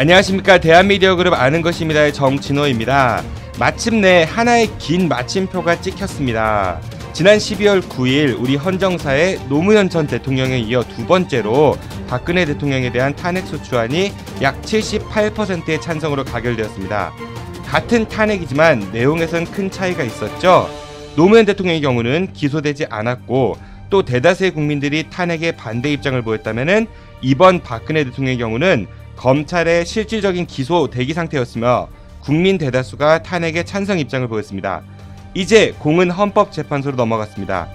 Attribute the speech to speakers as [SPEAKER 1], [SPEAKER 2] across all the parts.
[SPEAKER 1] 안녕하십니까 대한미디어 그룹 아는 것입니다의 정진호입니다. 마침내 하나의 긴 마침표가 찍혔습니다. 지난 12월 9일 우리 헌정사의 노무현 전 대통령에 이어 두 번째로 박근혜 대통령에 대한 탄핵소추안이 약 78%의 찬성으로 가결되었습니다. 같은 탄핵이지만 내용에선 큰 차이가 있었죠. 노무현 대통령의 경우는 기소되지 않았고 또 대다수의 국민들이 탄핵에 반대 입장을 보였다면 이번 박근혜 대통령의 경우는 검찰의 실질적인 기소 대기 상태였으며 국민 대다수가 탄핵에 찬성 입장을 보였습니다. 이제 공은 헌법재판소로 넘어갔습니다.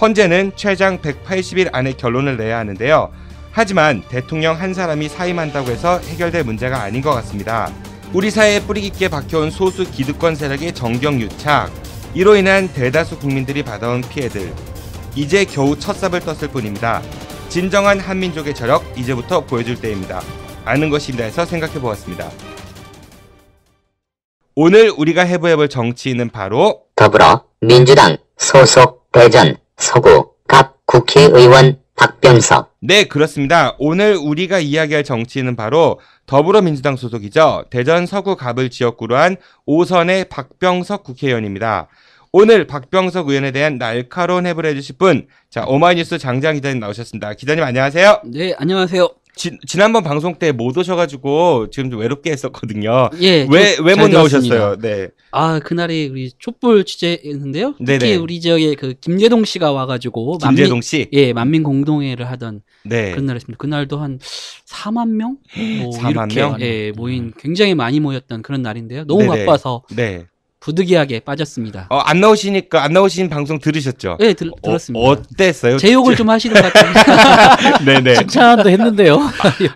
[SPEAKER 1] 헌재는 최장 180일 안에 결론을 내야 하는데요. 하지만 대통령 한 사람이 사임한다고 해서 해결될 문제가 아닌 것 같습니다. 우리 사회에 뿌리 깊게 박혀온 소수 기득권 세력의 정경 유착, 이로 인한 대다수 국민들이 받아온 피해들, 이제 겨우 첫 삽을 떴을 뿐입니다. 진정한 한민족의 저력 이제부터 보여줄 때입니다. 아는 것입니다 해서 생각해 보았습니다. 오늘 우리가 해부해볼 정치인은 바로
[SPEAKER 2] 더불어 민주당 소속 대전 서구 갑 국회의원 박병석.
[SPEAKER 1] 네, 그렇습니다. 오늘 우리가 이야기할 정치인은 바로 더불어민주당 소속이죠. 대전 서구 갑을 지역구로 한5선의 박병석 국회의원입니다. 오늘 박병석 의원에 대한 날카로운 해부를 해주실 분, 자, 오마이뉴스 장장 기자님 나오셨습니다. 기자님 안녕하세요. 네, 안녕하세요. 지, 지난번 방송 때 못 오셔가지고 지금 좀 외롭게 했었거든요. 예. 왜왜 못 나오셨어요? 네.
[SPEAKER 3] 아 그날에 우리 촛불 취재했는데요. 특히 우리 지역에 그 김재동 씨가 와가지고 김재동 만민, 씨. 예, 만민 공동회를 하던 네. 그런 날이었습니다. 그날도 한 4만 명, 뭐 4만 이렇게 명? 예, 모인 음. 굉장히 많이 모였던 그런 날인데요. 너무 네네. 바빠서 네. 부득이하게 빠졌습니다.
[SPEAKER 1] 어, 안 나오시니까 안 나오신 방송 들으셨죠? 네, 들, 었습니다 어, 어땠어요? 제 욕을 좀 하시는
[SPEAKER 3] 것 같아요.
[SPEAKER 1] 네, 네. 칭찬도 했는데요.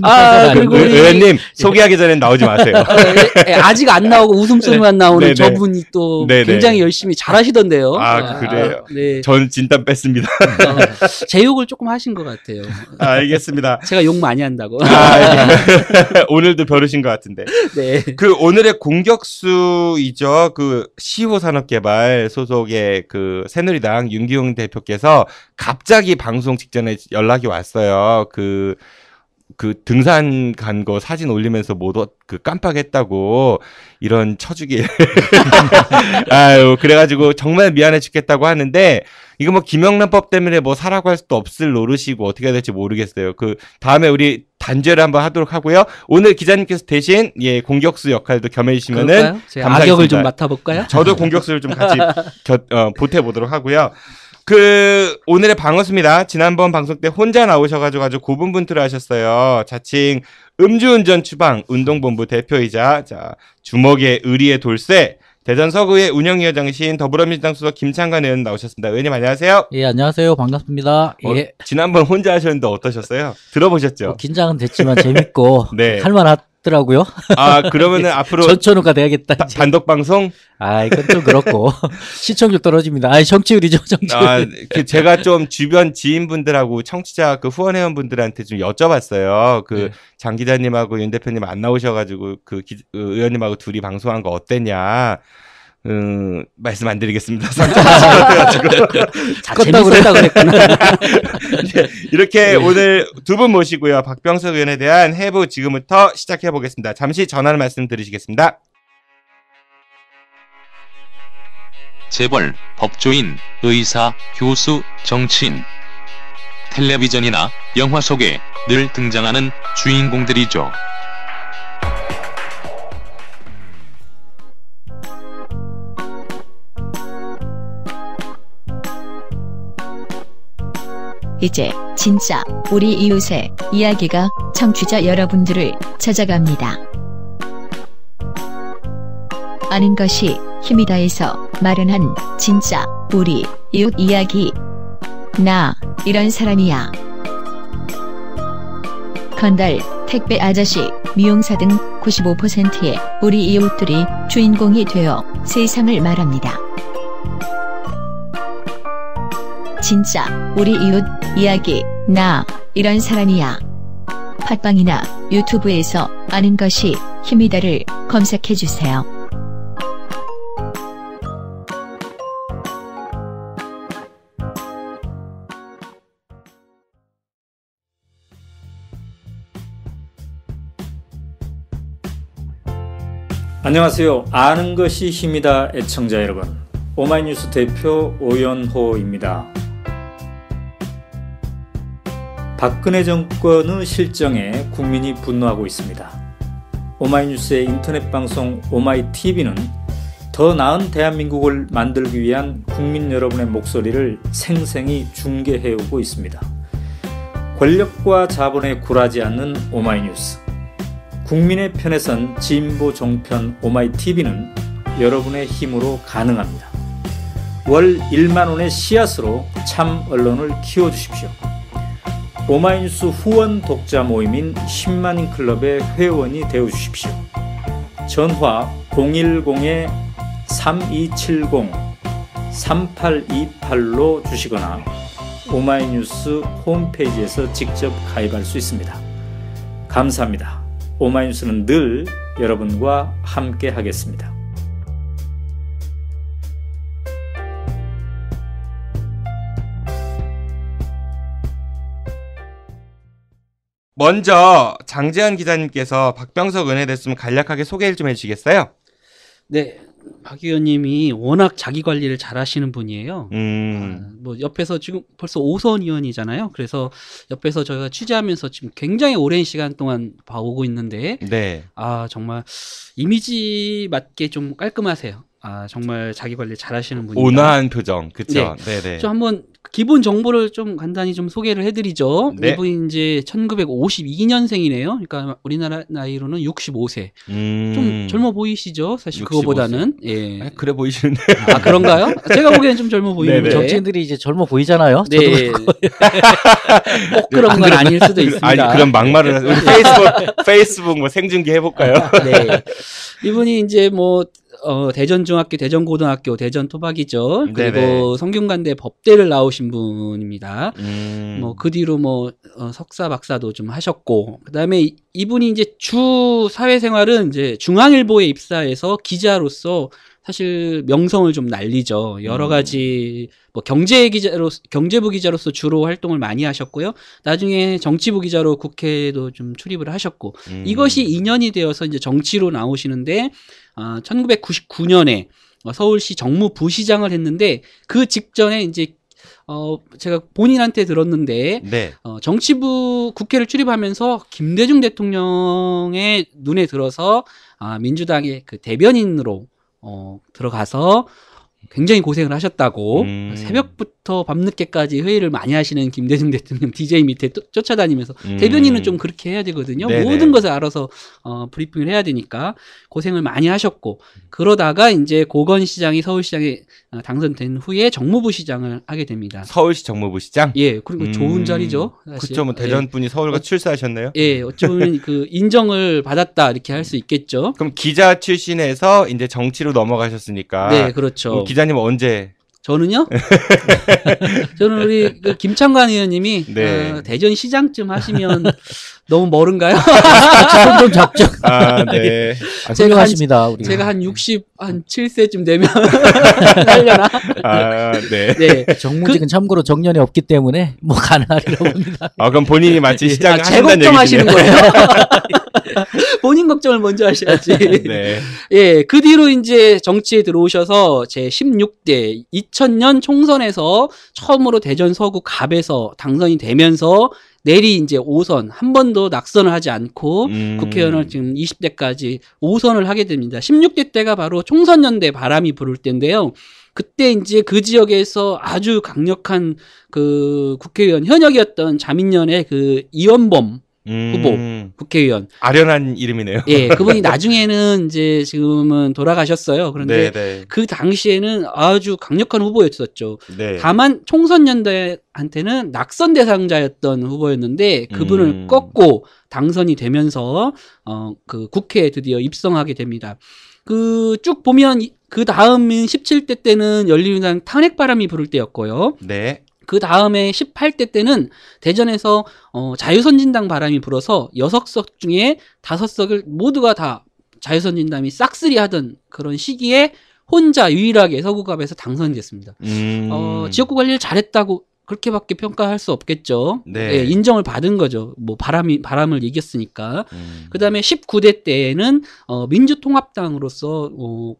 [SPEAKER 1] 아, 아 그리고 우리 의원님 소개하기 전엔 나오지 마세요. 아, 예, 예, 아직
[SPEAKER 3] 안 나오고 웃음소리만 네. 나오는 네네. 네. 저분이
[SPEAKER 1] 또 네네. 네. 굉장히
[SPEAKER 3] 열심히 잘하시던데요. 아, 그래요. 아, 네. 전
[SPEAKER 1] 진땀 뺐습니다.
[SPEAKER 3] 어, 제 욕을
[SPEAKER 1] 조금 하신 것 같아요. 아, 알겠습니다. 제가 욕 많이 한다고. 아, 오늘도 벼르신 것 같은데. 네. 그 오늘의 공격수이죠. 그그 시호 산업개발 소속의 그 새누리당 윤기웅 대표께서 갑자기 방송 직전에 연락이 왔어요. 그그 그 등산 간 거 사진 올리면서 모두 그 깜빡했다고 이런 처주기 아유 그래가지고 정말 미안해 죽겠다고 하는데 이거 뭐 김영란법 때문에 뭐 사라고 할 수도 없을 노릇이고 어떻게 해야 될지 모르겠어요. 그 다음에 우리 단죄를 한번 하도록 하고요. 오늘 기자님께서 대신 예 공격수 역할도 겸해 주시면은 감격을 좀 맡아볼까요? 네. 저도 공격수를 좀 같이 어, 보태보도록 하고요. 그 오늘의 방어수입니다. 지난번 방송 때 혼자 나오셔가지고 아주 고분분투를 하셨어요. 자칭 음주운전 추방 운동본부 대표이자 자 주먹의 의리의 돌쇠 대전 서구의 운영위원 장이신 더불어민주당 수석 김창관 의원 나오셨습니다. 의원님 안녕하세요.
[SPEAKER 4] 예, 안녕하세요. 반갑습니다. 어, 예.
[SPEAKER 1] 지난번 혼자 하셨는데 어떠셨어요? 들어보셨죠? 어, 긴장은 됐지만 재밌고 네. 할만하 더라고요. 아 그러면은 예, 앞으로 전천후가 돼야겠다. 다, 단독 방송? 아 이건 좀 그렇고 시청률 떨어집니다.
[SPEAKER 4] 아 정치율이죠 정치율. 아그
[SPEAKER 1] 제가 좀 주변 지인분들하고 청취자 그 후원회원분들한테 좀 여쭤봤어요. 그장 네. 기자님하고 윤 대표님 안 나오셔가지고 그 기, 그 의원님하고 둘이 방송한 거 어땠냐. 음, 말씀 안 드리겠습니다. 자, 재밌었다 그랬구나. 이렇게 네. 오늘 두 분 모시고요. 박병석 의원에 대한 해부 지금부터 시작해 보겠습니다. 잠시 전화를 말씀 드리시겠습니다.
[SPEAKER 5] 재벌, 법조인, 의사, 교수, 정치인. 텔레비전이나 영화 속에 늘 등장하는 주인공들이죠.
[SPEAKER 2] 이제 진짜 우리 이웃의 이야기가 청취자 여러분들을 찾아갑니다. 아는 것이 힘이다에서 마련한 진짜 우리 이웃 이야기. 나 이런 사람이야. 건달, 택배 아저씨, 미용사 등 95%의 우리 이웃들이 주인공이 되어 세상을 말합니다. 진짜 우리 이웃 이야기 나 이런 사람이야. 팟빵이나 유튜브에서 아는 것이 힘이다를 검색해 주세요.
[SPEAKER 5] 안녕하세요. 아는 것이 힘이다 애청자 여러분. 오마이뉴스 대표 오연호입니다. 박근혜 정권의 실정에 국민이 분노하고 있습니다. 오마이뉴스의 인터넷 방송 오마이TV는 더 나은 대한민국을 만들기 위한 국민 여러분의 목소리를 생생히 중계해오고 있습니다. 권력과 자본에 굴하지 않는 오마이뉴스. 국민의 편에선 진보 종편 오마이TV는 여러분의 힘으로 가능합니다. 월 1만원의 씨앗으로 참 언론을 키워주십시오. 오마이뉴스 후원 독자 모임인 10만인 클럽의 회원이 되어 주십시오. 전화 010-3270-3828로 주시거나 오마이뉴스 홈페이지에서 직접 가입할 수 있습니다. 감사합니다. 오마이뉴스는 늘 여러분과 함께 하겠습니다.
[SPEAKER 1] 먼저 장재현 기자님께서 박병석 은혜됐으면 간략하게 소개를 좀 해주시겠어요? 네, 박 의원님이 워낙 자기 관리를
[SPEAKER 3] 잘하시는 분이에요.
[SPEAKER 1] 음. 아,
[SPEAKER 3] 뭐 옆에서 지금 벌써 오선 의원이잖아요. 그래서 옆에서 저희가 취재하면서 지금 굉장히 오랜 시간 동안 봐오고 있는데, 네. 아 정말 이미지 맞게 좀 깔끔하세요. 아 정말 자기 관리 잘하시는 분이다. 온화한 표정, 그렇죠. 네. 네좀 한번 기본 정보를 좀 간단히 좀 소개를 해드리죠. 네. 이분이 이제 1952년생이네요. 그러니까 우리나라 나이로는 65세. 음... 좀 젊어 보이시죠? 사실 그거보다는.
[SPEAKER 1] 예. 아, 그래 보이시는데. 아 그런가요?
[SPEAKER 4] 제가 보기엔 좀 젊어 네, 보이는데. 네. 정치인들이 이제 젊어 보이잖아요. 네. 저도
[SPEAKER 1] 꼭 그런 건 아닐 수도 있습니다. 아니 그런 막말을 네. 페이스북 페이스북 뭐 생중계 해볼까요? 아, 네.
[SPEAKER 3] 이분이 이제 뭐 어, 대전중학교, 대전고등학교, 대전토박이죠. 그리고 성균관대 법대를 나오신 분입니다. 음. 뭐그 뒤로 뭐 어, 석사, 박사도 좀 하셨고 그다음에 이, 이분이 이제 주 사회생활은 이제 중앙일보에 입사해서 기자로서 사실 명성을 좀 날리죠. 여러 음. 가지 뭐 경제 기자로 경제부 기자로서 주로 활동을 많이 하셨고요. 나중에 정치부 기자로 국회에도 좀 출입을 하셨고 음. 이것이 인연이 되어서 이제 정치로 나오시는데 어, 아, 1999년에 서울시 정무부시장을 했는데 그 직전에 이제 어 제가 본인한테 들었는데 네. 어, 정치부 국회를 출입하면서 김대중 대통령의 눈에 들어서 아 민주당의 그 대변인으로 어 들어가서 굉장히 고생을 하셨다고 음. 새벽부터 밤늦게까지 회의를 많이 하시는 김대중 대통령 DJ 밑에 또, 쫓아다니면서 음. 대변인은 좀 그렇게 해야 되거든요. 네네. 모든 것을 알아서 어, 브리핑을 해야 되니까 고생을 많이 하셨고 그러다가 이제 고건 시장이 서울시장에 어, 당선된 후에 정무부 시장을 하게 됩니다. 서울시 정무부 시장? 예, 그리고 음. 좋은 자리죠. 그쵸, 뭐 대전 예. 분이 예. 서울과 어, 출사하셨네요. 예, 어쩌면그
[SPEAKER 1] 인정을 받았다 이렇게 할 수 있겠죠. 그럼 기자 출신에서 이제 정치로 넘어가셨으니까. 네, 그렇죠. 기자 기자님 언제 저는요? 저는 우리 그 김창관 의원님이 네. 어,
[SPEAKER 3] 대전 시장쯤 하시면 너무 멀은가요? 좀 잡죠. 아, 네. 네. 아, 제가 하십니다 우리. 제가 한 60, 한 7세쯤 되면 살려나? 아, 네. 네.
[SPEAKER 4] 정무직은 그, 참고로 정년이 없기 때문에 뭐 가능하리라고 봅니다.
[SPEAKER 1] 아, 그럼 본인이 마치 시장 아, 제 걱정하시는 거예요.
[SPEAKER 3] 본인 걱정을 먼저 하셔야지. 네. 예, 그 뒤로 이제 정치에 들어오셔서 제 16대 2000년 총선에서 처음으로 대전 서구 갑에서 당선이 되면서 내리 이제 5선 한 번도 낙선을 하지 않고 음. 국회의원을 지금 20대까지 5선을 하게 됩니다. 16대 때가 바로 총선연대 바람이 부를 때인데요. 그때 이제 그 지역에서 아주 강력한 그 국회의원 현역이었던 자민련의 그 이원범
[SPEAKER 1] 음... 후보 국회의원 아련한 이름이네요. 예, 그분이
[SPEAKER 3] 나중에는 이제 지금은 돌아가셨어요. 그런데 네네. 네. 그 당시에는 아주 강력한 후보였었죠. 네. 다만 총선 연대한테는 낙선 대상자였던 후보였는데 그분을 음... 꺾고 당선이 되면서 어 그 국회에 드디어 입성하게 됩니다. 그 쭉 보면 그 다음인 17대 때는 열린우당 탄핵바람이 불을 때였고요. 네. 그 다음에 18대 때는 대전에서 어, 자유선진당 바람이 불어서 6석 중에 5석을 모두가 다 자유선진당이 싹쓸이 하던 그런 시기에 혼자 유일하게 서구갑에서 당선됐습니다. 음... 어, 지역구 관리를 잘했다고 그렇게밖에 평가할 수 없겠죠. 네. 예, 인정을 받은 거죠. 뭐 바람이 바람을 이겼으니까. 음. 그다음에 19대 때에는 어 민주통합당으로서 어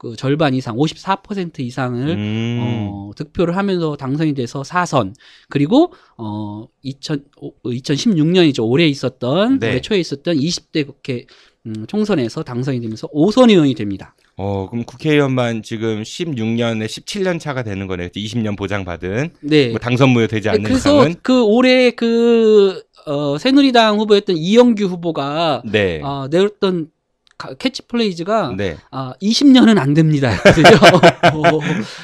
[SPEAKER 3] 그 절반 이상 54% 이상을 음. 어, 득표를 하면서 당선이 돼서 4선 그리고 어 2000, 2016년이죠 올해 있었던 네. 올해 초에 있었던 20대 국회 음, 총선에서
[SPEAKER 1] 당선이 되면서 5선 의원이 됩니다. 어 그럼 국회의원만 지금 16년에 17년 차가 되는 거네요. 20년 보장받은 네. 뭐 당선무효 되지 네, 않는 네, 그래서
[SPEAKER 3] 상은그 올해 그 어, 새누리당 후보였던 이영규 후보가 네. 어, 내었던 캐치플레이즈가 네. 아, 20년은 안 됩니다. 그죠? 어, 어,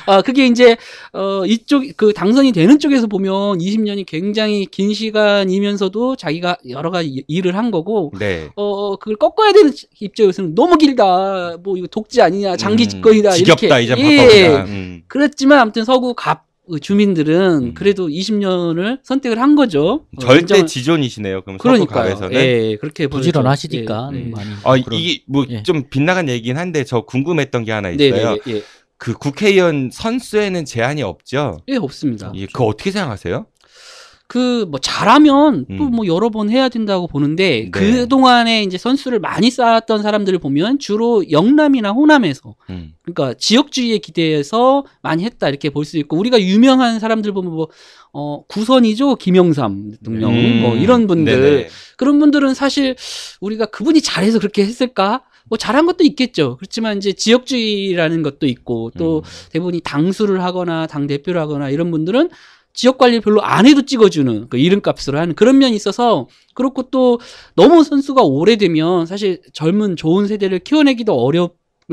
[SPEAKER 3] 아, 그게 이제 어 이쪽 그 당선이 되는 쪽에서 보면 20년이 굉장히 긴 시간이면서도 자기가 여러 가지 일을 한 거고 네. 어, 어 그걸 꺾어야 되는 입장에서는 너무 길다. 뭐 이거 독재 아니냐, 장기 음, 집권이다 음, 이렇게. 지겹다 이제 바꿔보자. 예. 음. 그랬지만 아무튼 서구 갑그 주민들은 음. 그래도 20년을 선택을 한 거죠. 어, 절대 어,
[SPEAKER 1] 지존이시네요. 그럼 그러니까요. 예, 예, 그렇게 부지런하시니까 예, 예. 많이. 아 뭐 그런, 이게 뭐좀 예. 빗나간 얘기긴 한데 저 궁금했던 게 하나 네, 네, 있어요. 네네, 예. 그 국회의원 선수에는 제한이 없죠? 예, 없습니다. 예, 그거 어떻게 생각하세요? 그뭐
[SPEAKER 3] 잘하면 또뭐 음. 여러 번 해야 된다고 보는데 네. 그 동안에 이제 선수를 많이 쌓았던 사람들을 보면 주로 영남이나 호남에서 음. 그러니까 지역주의에 기대해서 많이 했다 이렇게 볼 수 있고 우리가 유명한 사람들 보면 뭐 어, 구선이죠 김영삼 대통령 음. 뭐 이런 분들 네네. 그런 분들은 사실 우리가 그분이 잘해서 그렇게 했을까? 뭐 잘한 것도 있겠죠. 그렇지만 이제 지역주의라는 것도 있고 또 음. 대부분이 당수를 하거나 당 대표를 하거나 이런 분들은 지역 관리 별로 안 해도 찍어주는 그 이름값으로 하는 그런 면이 있어서 그렇고 또 너무 선수가 오래되면 사실 젊은 좋은 세대를 키워내기도 어려울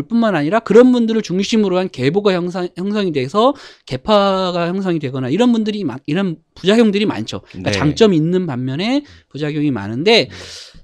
[SPEAKER 3] 뿐만 아니라 그런 분들을 중심으로 한 계보가 형상, 형성이 돼서 계파가 형성이 되거나 이런 분들이 많, 이런 부작용들이 많죠. 그러니까 네. 장점이 있는 반면에 부작용이 많은데 네.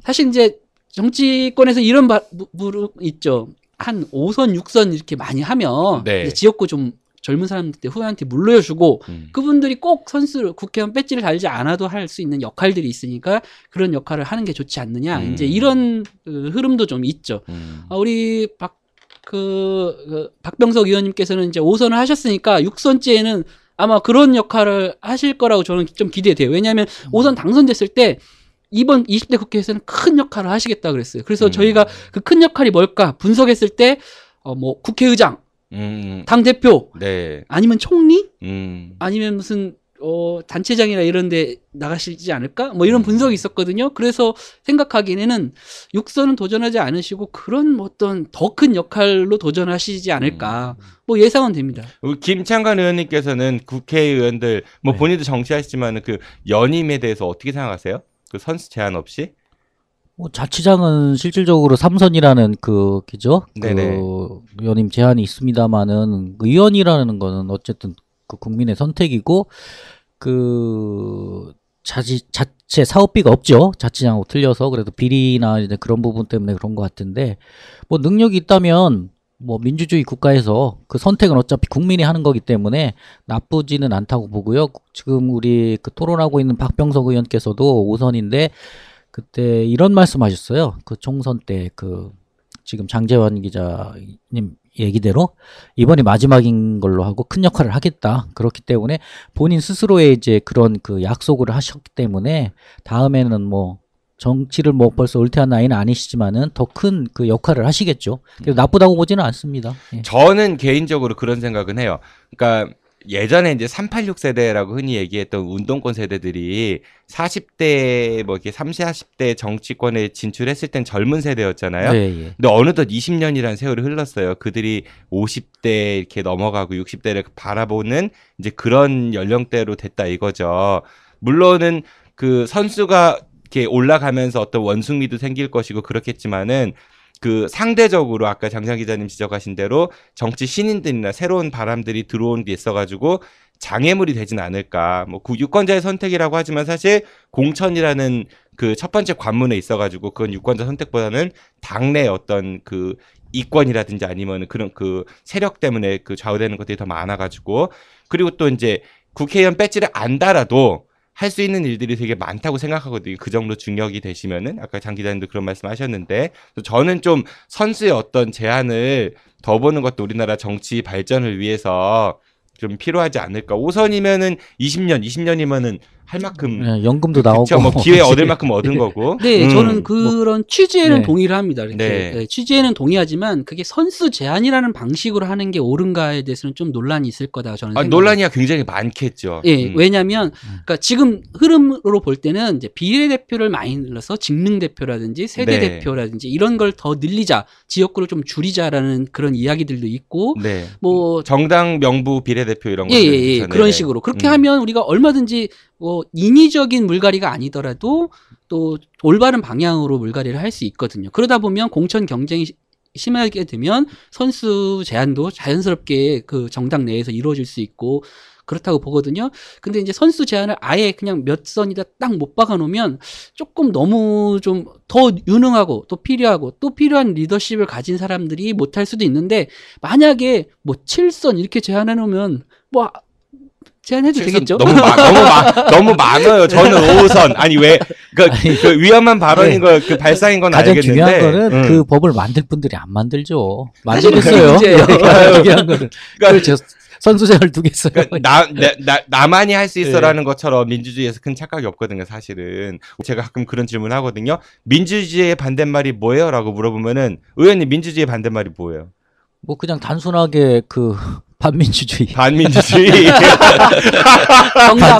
[SPEAKER 3] 사실 이제 정치권에서 이런 바, 부, 부, 있죠. 한 5선, 6선 이렇게 많이 하면 네. 지역구 좀 젊은 사람들 후한테 물려주고 음. 그분들이 꼭 선수 국회의원 배지를 달지 않아도 할 수 있는 역할들이 있으니까 그런 역할을 하는 게 좋지 않느냐 음. 이제 이런 그 흐름도 좀 있죠. 음. 아, 우리 박 그, 그 박병석 의원님께서는 이제 5선을 하셨으니까 6선째에는 아마 그런 역할을 하실 거라고 저는 좀 기대돼요. 왜냐하면 음. 5선 당선됐을 때 이번 20대 국회에서는 큰 역할을 하시겠다 그랬어요. 그래서 음. 저희가 그 큰 역할이 뭘까 분석했을 때 어, 뭐 국회의장 음. 당 대표 네. 아니면 총리 음. 아니면 무슨 어, 단체장이나 이런데 나가시지 않을까? 뭐 이런 음. 분석이 있었거든요. 그래서 생각하기에는 육선은 도전하지 않으시고
[SPEAKER 1] 그런 어떤 더 큰 역할로 도전하시지 않을까? 음. 뭐 예상은 됩니다. 김창관 의원님께서는 국회의원들 뭐 네. 본인도 정치하시지만 그 연임에 대해서 어떻게 생각하세요? 그 선수 제한 없이?
[SPEAKER 4] 뭐 자치장은 실질적으로 삼선이라는 그 그죠? 네그 의원님 제한이 있습니다만은 그 의원이라는 거는 어쨌든 그 국민의 선택이고 그 자치 자체 사업비가 없죠. 자치장하고 틀려서 그래도 비리나 이제 그런 부분 때문에 그런 것 같은데 뭐 능력이 있다면 뭐 민주주의 국가에서 그 선택은 어차피 국민이 하는 거기 때문에 나쁘지는 않다고 보고요. 지금 우리 그 토론하고 있는 박병석 의원께서도 오선인데 그때 이런 말씀하셨어요. 그 총선 때 그 지금 장재환 기자님 얘기대로 이번이 마지막인 걸로 하고 큰 역할을 하겠다. 그렇기 때문에 본인 스스로의 이제 그런 그 약속을 하셨기 때문에 다음에는 뭐 정치를 뭐 벌써 은퇴한 나이는 아니시지만은 더 큰 그 역할을 하시겠죠. 그래서 나쁘다고 보지는 않습니다.
[SPEAKER 1] 예. 저는 개인적으로 그런 생각은 해요. 그러니까 예전에 이제 386 세대라고 흔히 얘기했던 운동권 세대들이 40대 뭐 이렇게 30, 40대 정치권에 진출했을 땐 젊은 세대였잖아요. 네, 예. 근데 어느덧 20년이라는 세월이 흘렀어요. 그들이 50대 이렇게 넘어가고 60대를 바라보는 이제 그런 연령대로 됐다 이거죠. 물론은 그 선수가 이렇게 올라가면서 어떤 원숭이도 생길 것이고 그렇겠지만은 그 상대적으로 아까 장장 기자님 지적하신 대로 정치 신인들이나 새로운 바람들이 들어온 게 있어가지고 장애물이 되진 않을까. 뭐그 유권자의 선택이라고 하지만 사실 공천이라는 그 첫 번째 관문에 있어가지고 그건 유권자 선택보다는 당내 어떤 그 이권이라든지 아니면 그런 그 세력 때문에 그 좌우되는 것들이 더 많아가지고 그리고 또 이제 국회의원 배지를 안달아도 할수 있는 일들이 되게 많다고 생각하거든요. 그 정도 중력이 되시면은 아까 장 기자님도 그런 말씀하셨는데 저는 좀 선수의 어떤 제한을 더 보는 것도 우리나라 정치 발전을 위해서 좀 필요하지 않을까. 5선이면은 20년, 20년이면은
[SPEAKER 4] 할 만큼 네, 연금도 나오고 그쵸? 뭐 기회 얻을 만큼 얻은 거고. 네, 음. 저는 그런 취지에는 네.
[SPEAKER 1] 동의를 합니다. 이렇게 네. 네,
[SPEAKER 3] 취지에는 동의하지만 그게 선수 제한이라는 방식으로 하는 게 옳은가에 대해서는 좀 논란이 있을 거다 저는. 아, 논란이야
[SPEAKER 1] 굉장히 많겠죠. 예, 음.
[SPEAKER 3] 왜냐하면 음. 그러니까 지금 흐름으로 볼 때는 이제 비례 대표를 많이 늘려서 직능 대표라든지 세대 대표라든지 네. 이런 걸 더 늘리자, 지역구를 좀 줄이자라는 그런 이야기들도 있고,
[SPEAKER 1] 네. 뭐 정당 명부 비례 대표 이런 거. 예, 예, 예, 그런 식으로 그렇게 음.
[SPEAKER 3] 하면 우리가 얼마든지 어, 인위적인 물갈이가 아니더라도 또 올바른 방향으로 물갈이를 할 수 있거든요. 그러다 보면 공천 경쟁이 심하게 되면 선수 제한도 자연스럽게 그 정당 내에서 이루어질 수 있고 그렇다고 보거든요. 근데 이제 선수 제한을 아예 그냥 몇 선이다 딱 못 박아놓으면 조금 너무 좀 더 유능하고 또 필요하고 또 필요한 리더십을 가진 사람들이 못할 수도 있는데 만약에 뭐 7선 이렇게 제한해놓으면 뭐 제안해도 되겠죠? 너무 마, 너무
[SPEAKER 1] 마, 너무 많아요. 저는 5호선 아니 왜 그, 그 위험한 발언인 네. 거그 발상인 건 가장 알겠는데 중요한 거는 음. 그
[SPEAKER 4] 법을 만들 분들이 안 만들죠. 만들겠어요. 그러니까 그러니까 중요한 거는 그러니까, 선수생을 두겠어요. 그러니까 나, 나,
[SPEAKER 1] 나, 나만이 할수 네. 있어라는 네. 것처럼 민주주의에서 큰 착각이 없거든요, 사실은. 제가 가끔 그런 질문을 하거든요. 민주주의의 반대말이 뭐예요? 라고 물어보면은 의원님 민주주의의 반대말이 뭐예요? 뭐 그냥 단순하게 그 반민주주의. 반민주주의. 정답.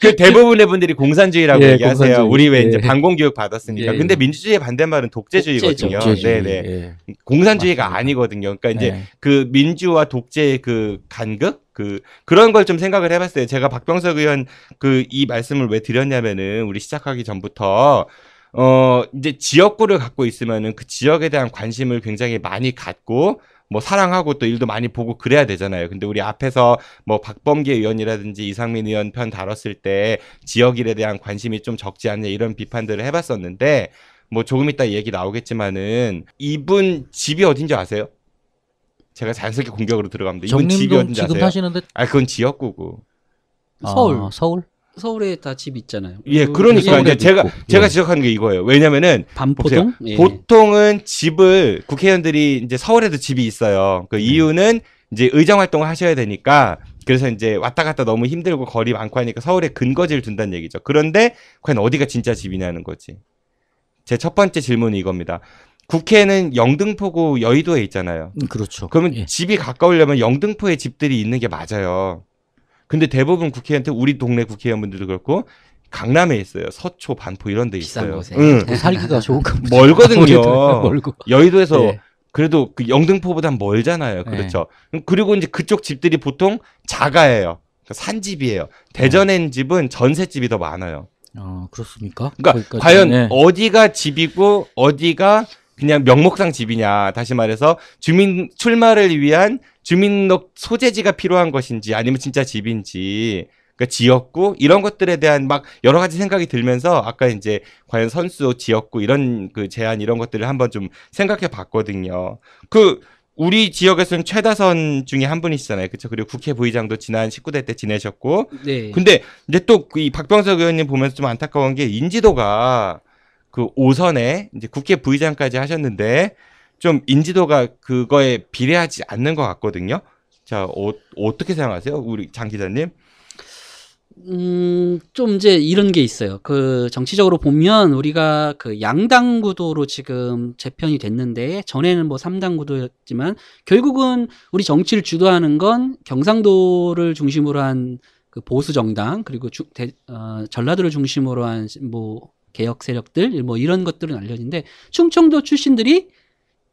[SPEAKER 1] 그 대부분의 분들이 공산주의라고 예, 얘기하세요. 공산주의. 우리 왜 예. 이제 반공교육 받았으니까. 예, 근데 민주주의의 반대말은 독재주의거든요. 독재주의. 네네. 예. 공산주의가 맞습니다. 아니거든요. 그러니까 이제 예. 그 민주와 독재의 그 간극? 그 그런 걸 좀 생각을 해봤어요. 제가 박병석 의원 그 이 말씀을 왜 드렸냐면은 우리 시작하기 전부터 어 이제 지역구를 갖고 있으면은 그 지역에 대한 관심을 굉장히 많이 갖고 뭐 사랑하고 또 일도 많이 보고 그래야 되잖아요. 근데 우리 앞에서 뭐 박범계 의원이라든지 이상민 의원 편 다뤘을 때 지역 일에 대한 관심이 좀 적지 않냐 이런 비판들을 해봤었는데 뭐 조금 이따 얘기 나오겠지만은 이분 집이 어딘지 아세요? 제가 자연스럽게 공격으로 들어갑니다. 이분 집이 어딘지 아세요? 지시는데아 그건 지역구고. 서울. 아,
[SPEAKER 3] 서울? 서울에 다 집 있잖아요. 예, 그 그러니까 이제 제가 있고. 제가 예.
[SPEAKER 1] 지적한 게 이거예요. 왜냐면은 반포동 예. 보통은 집을 국회의원들이 이제 서울에도 집이 있어요. 그 네. 이유는 이제 의정 활동을 하셔야 되니까 그래서 이제 왔다 갔다 너무 힘들고 거리 많고 하니까 서울에 근거지를 둔다는 얘기죠. 그런데 과연 어디가 진짜 집이냐는 거지. 제 첫 번째 질문이 이겁니다. 국회는 영등포구 여의도에 있잖아요. 음, 그렇죠. 그러면 예. 집이 가까우려면 영등포에 집들이 있는 게 맞아요. 근데 대부분 국회한테 우리 동네 국회의원분들도 그렇고 강남에 있어요. 서초, 반포 이런 데 있어요. 비싼 곳에. 응. 살기가 좋은가 멀거든요. 멀고. 여의도에서 네. 그래도 그 영등포보단 멀잖아요. 그렇죠. 예. 음, 그리고 이제 그쪽 집들이 보통 자가예요. 그러니까 산집이에요. 대전엔 네. 집은 전셋집이 더 많아요.
[SPEAKER 4] 어, 그렇습니까? 그러니까 거기까지. 과연 네.
[SPEAKER 1] 어디가 집이고 어디가 그냥 명목상 집이냐. 다시 말해서 주민 출마를 위한 주민등록 소재지가 필요한 것인지 아니면 진짜 집인지 그러니까 지역구 이런 것들에 대한 막 여러 가지 생각이 들면서 아까 이제 과연 선수 지역구 이런 그제안 이런 것들을 한번 좀 생각해 봤거든요. 그 우리 지역에서는 최다선 중에 한 분이시잖아요. 그렇죠? 그리고 국회 부의장도 지난 19대 때 지내셨고. 네. 근데 이제 또 이 박병석 의원님 보면서 좀 안타까운 게 인지도가 그 5선에 이제 국회 부의장까지 하셨는데 좀 인지도가 그거에 비례하지 않는 것 같거든요. 자, 어, 어떻게 생각하세요? 우리 장 기자님? 음, 좀 이제 이런 게 있어요.
[SPEAKER 3] 그 정치적으로 보면 우리가 그 양당 구도로 지금 재편이 됐는데 전에는 뭐 3당 구도였지만 결국은 우리 정치를 주도하는 건 경상도를 중심으로 한 그 보수 정당 그리고 주, 대, 어, 전라도를 중심으로 한 뭐 개혁 세력들 뭐 이런 것들은 알려진데 충청도 출신들이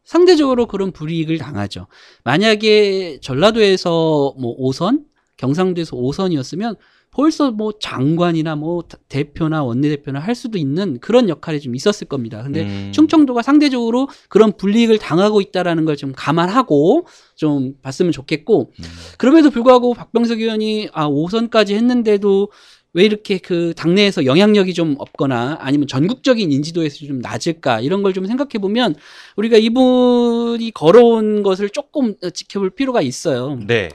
[SPEAKER 3] 상대적으로 그런 불이익을 당하죠. 만약에 전라도에서 뭐 5선, 경상도에서 5선이었으면 벌써 뭐 장관이나 뭐 대표나 원내대표나 할 수도 있는 그런 역할이 좀 있었을 겁니다. 근데 음. 충청도가 상대적으로 그런 불이익을 당하고 있다라는 걸 좀 감안하고 좀 봤으면 좋겠고 음. 그럼에도 불구하고 박병석 의원이 아 5선까지 했는데도 왜 이렇게 그 당내에서 영향력이 좀 없거나 아니면 전국적인 인지도에서 좀 낮을까 이런 걸 좀 생각해 보면 우리가 이분이 걸어온 것을 조금 지켜볼 필요가 있어요. 네.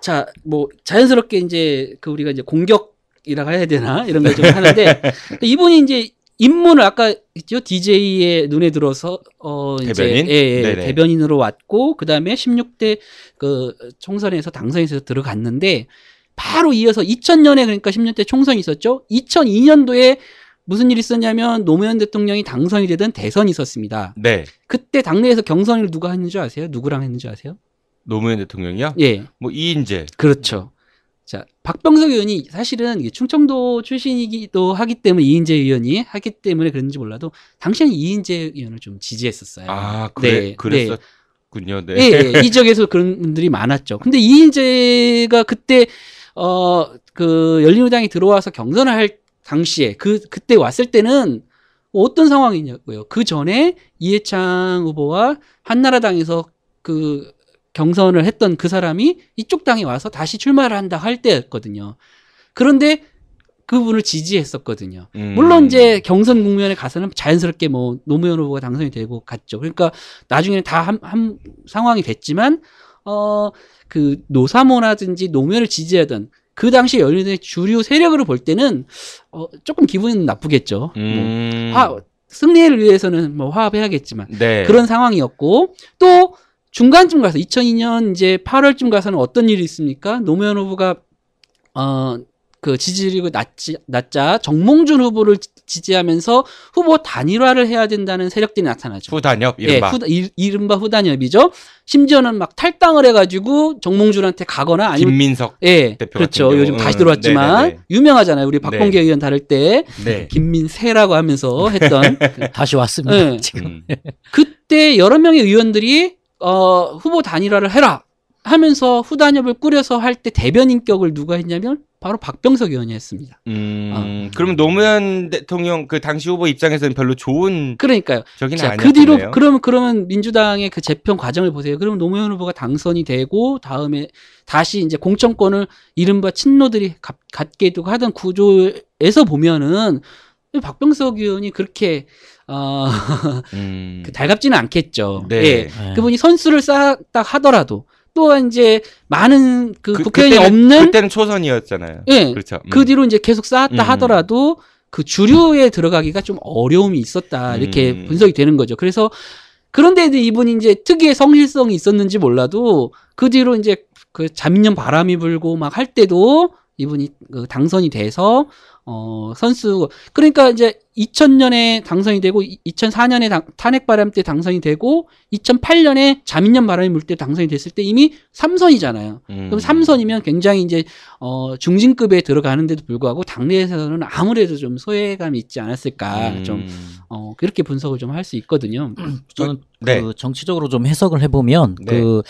[SPEAKER 3] 자, 뭐 자연스럽게 이제 그 우리가 이제 공격이라고 해야 되나 이런 걸 좀 하는데 이분이 이제 입문을 아까 있죠 DJ의 눈에 들어서 어 대변인? 이제 예, 예, 대변인으로 왔고 그다음에 16대 그 총선에서 당선해서 들어갔는데 바로 이어서 2000년에 그러니까 10년대 총선이 있었죠. 2002년도에 무슨 일이 있었냐면 노무현 대통령이 당선이 되던 대선이 있었습니다. 네. 그때 당내에서 경선을 누가 했는지 아세요? 누구랑 했는지 아세요?
[SPEAKER 1] 노무현 대통령이요? 예. 뭐 이인재. 그렇죠. 자,
[SPEAKER 3] 박병석 의원이 사실은 충청도 출신이기도 하기 때문에 이인재 의원이 하기 때문에 그런지 몰라도 당시에는 이인재 의원을 좀 지지했었어요.
[SPEAKER 1] 아, 그래, 네, 네. 그랬었군요. 네. 네. 예, 이
[SPEAKER 3] 지역에서 그런 분들이 많았죠. 근데 이인재가 그때 어, 그 열린우당이 들어와서 경선을 할 당시에 그 그때 왔을 때는 어떤 상황이냐고요. 그 전에 이해창 후보와 한나라당에서 그 경선을 했던 그 사람이 이쪽 당에 와서 다시 출마를 한다 할 때였거든요. 그런데 그분을 지지했었거든요. 음. 물론 이제 경선 국면에 가서는 자연스럽게 뭐 노무현 후보가 당선이 되고 갔죠. 그러니까 나중에는 다 한, 한 상황이 됐지만 어, 그 노사모라든지 노무현을 지지하던 그 당시 열린의 주류 세력으로 볼 때는 어, 조금 기분은 나쁘겠죠. 뭐 음... 뭐, 화, 승리를 위해서는 뭐 화합해야겠지만 네. 그런 상황이었고 또 중간쯤 가서 2002년 이제 8월쯤 가서는 어떤 일이 있습니까? 노무현 후보가 어, 그 지지율이 그 낮지, 낮자 정몽준 후보를 지지하면서 후보 단일화를 해야 된다는 세력들이 나타나죠. 후단협 예, 이른바. 예, 후, 이른바 후단협이죠. 심지어는 막 탈당을 해가지고 정몽준한테 가거나 아니면
[SPEAKER 4] 김민석
[SPEAKER 1] 예, 대표 그렇죠. 경우. 요즘 다시 들어왔지만 음, 네, 네, 네.
[SPEAKER 3] 유명하잖아요. 우리 박봉계 의원 다룰 때 네. 김민세라고 하면서 했던
[SPEAKER 1] 다시 왔습니다. 예.
[SPEAKER 4] 지금 음.
[SPEAKER 3] 그때 여러 명의 의원들이 어, 후보 단일화를 해라. 하면서 후단협을 꾸려서 할
[SPEAKER 1] 때 대변 인격을 누가 했냐면 바로 박병석 의원이 했습니다. 음, 어. 그럼 노무현 대통령 그 당시 후보 입장에서는 별로 좋은 그러니까요. 저기는 자, 그 뒤로 그러면 그러면
[SPEAKER 3] 민주당의 그 재편 과정을 보세요. 그럼 러 노무현 후보가 당선이 되고 다음에 다시 이제 공천권을 이른바 친노들이 가, 갖게 되고 하던 구조에서 보면은 박병석 의원이 그렇게 어, 음. 그 달갑지는 않겠죠. 네. 예. 네. 그분이 선수를 쌓았다 하더라도 또한 이제 많은 그, 그, 국회의원이 그때는, 없는 그때는 초선이었잖아요. 예. 그렇죠. 음. 그 뒤로 이제 계속 쌓았다 음. 하더라도 그 주류에 들어가기가 좀 어려움이 있었다 이렇게 음. 분석이 되는 거죠. 그래서 그런데 이 이분이 이제 특유의 성실성이 있었는지 몰라도 그 뒤로 이제 그잠민련 바람이 불고 막 할 때도 이분이 그 당선이 돼서 어, 선수 그러니까 이제 2000년에 당선이 되고 2004년에 당, 탄핵 바람 때 당선이 되고 2008년에 자민련 바람이 물 때 당선이 됐을 때 이미 3선이잖아요. 음. 그럼 3선이면 굉장히 이제 어 중진급에 들어가는데도 불구하고 당내에서는 아무래도 좀 소외감이 있지 않았을까 음. 좀어 그렇게 분석을 좀 할 수 있거든요. 저는
[SPEAKER 1] 그 네. 그
[SPEAKER 4] 정치적으로 좀 해석을 해보면 네. 그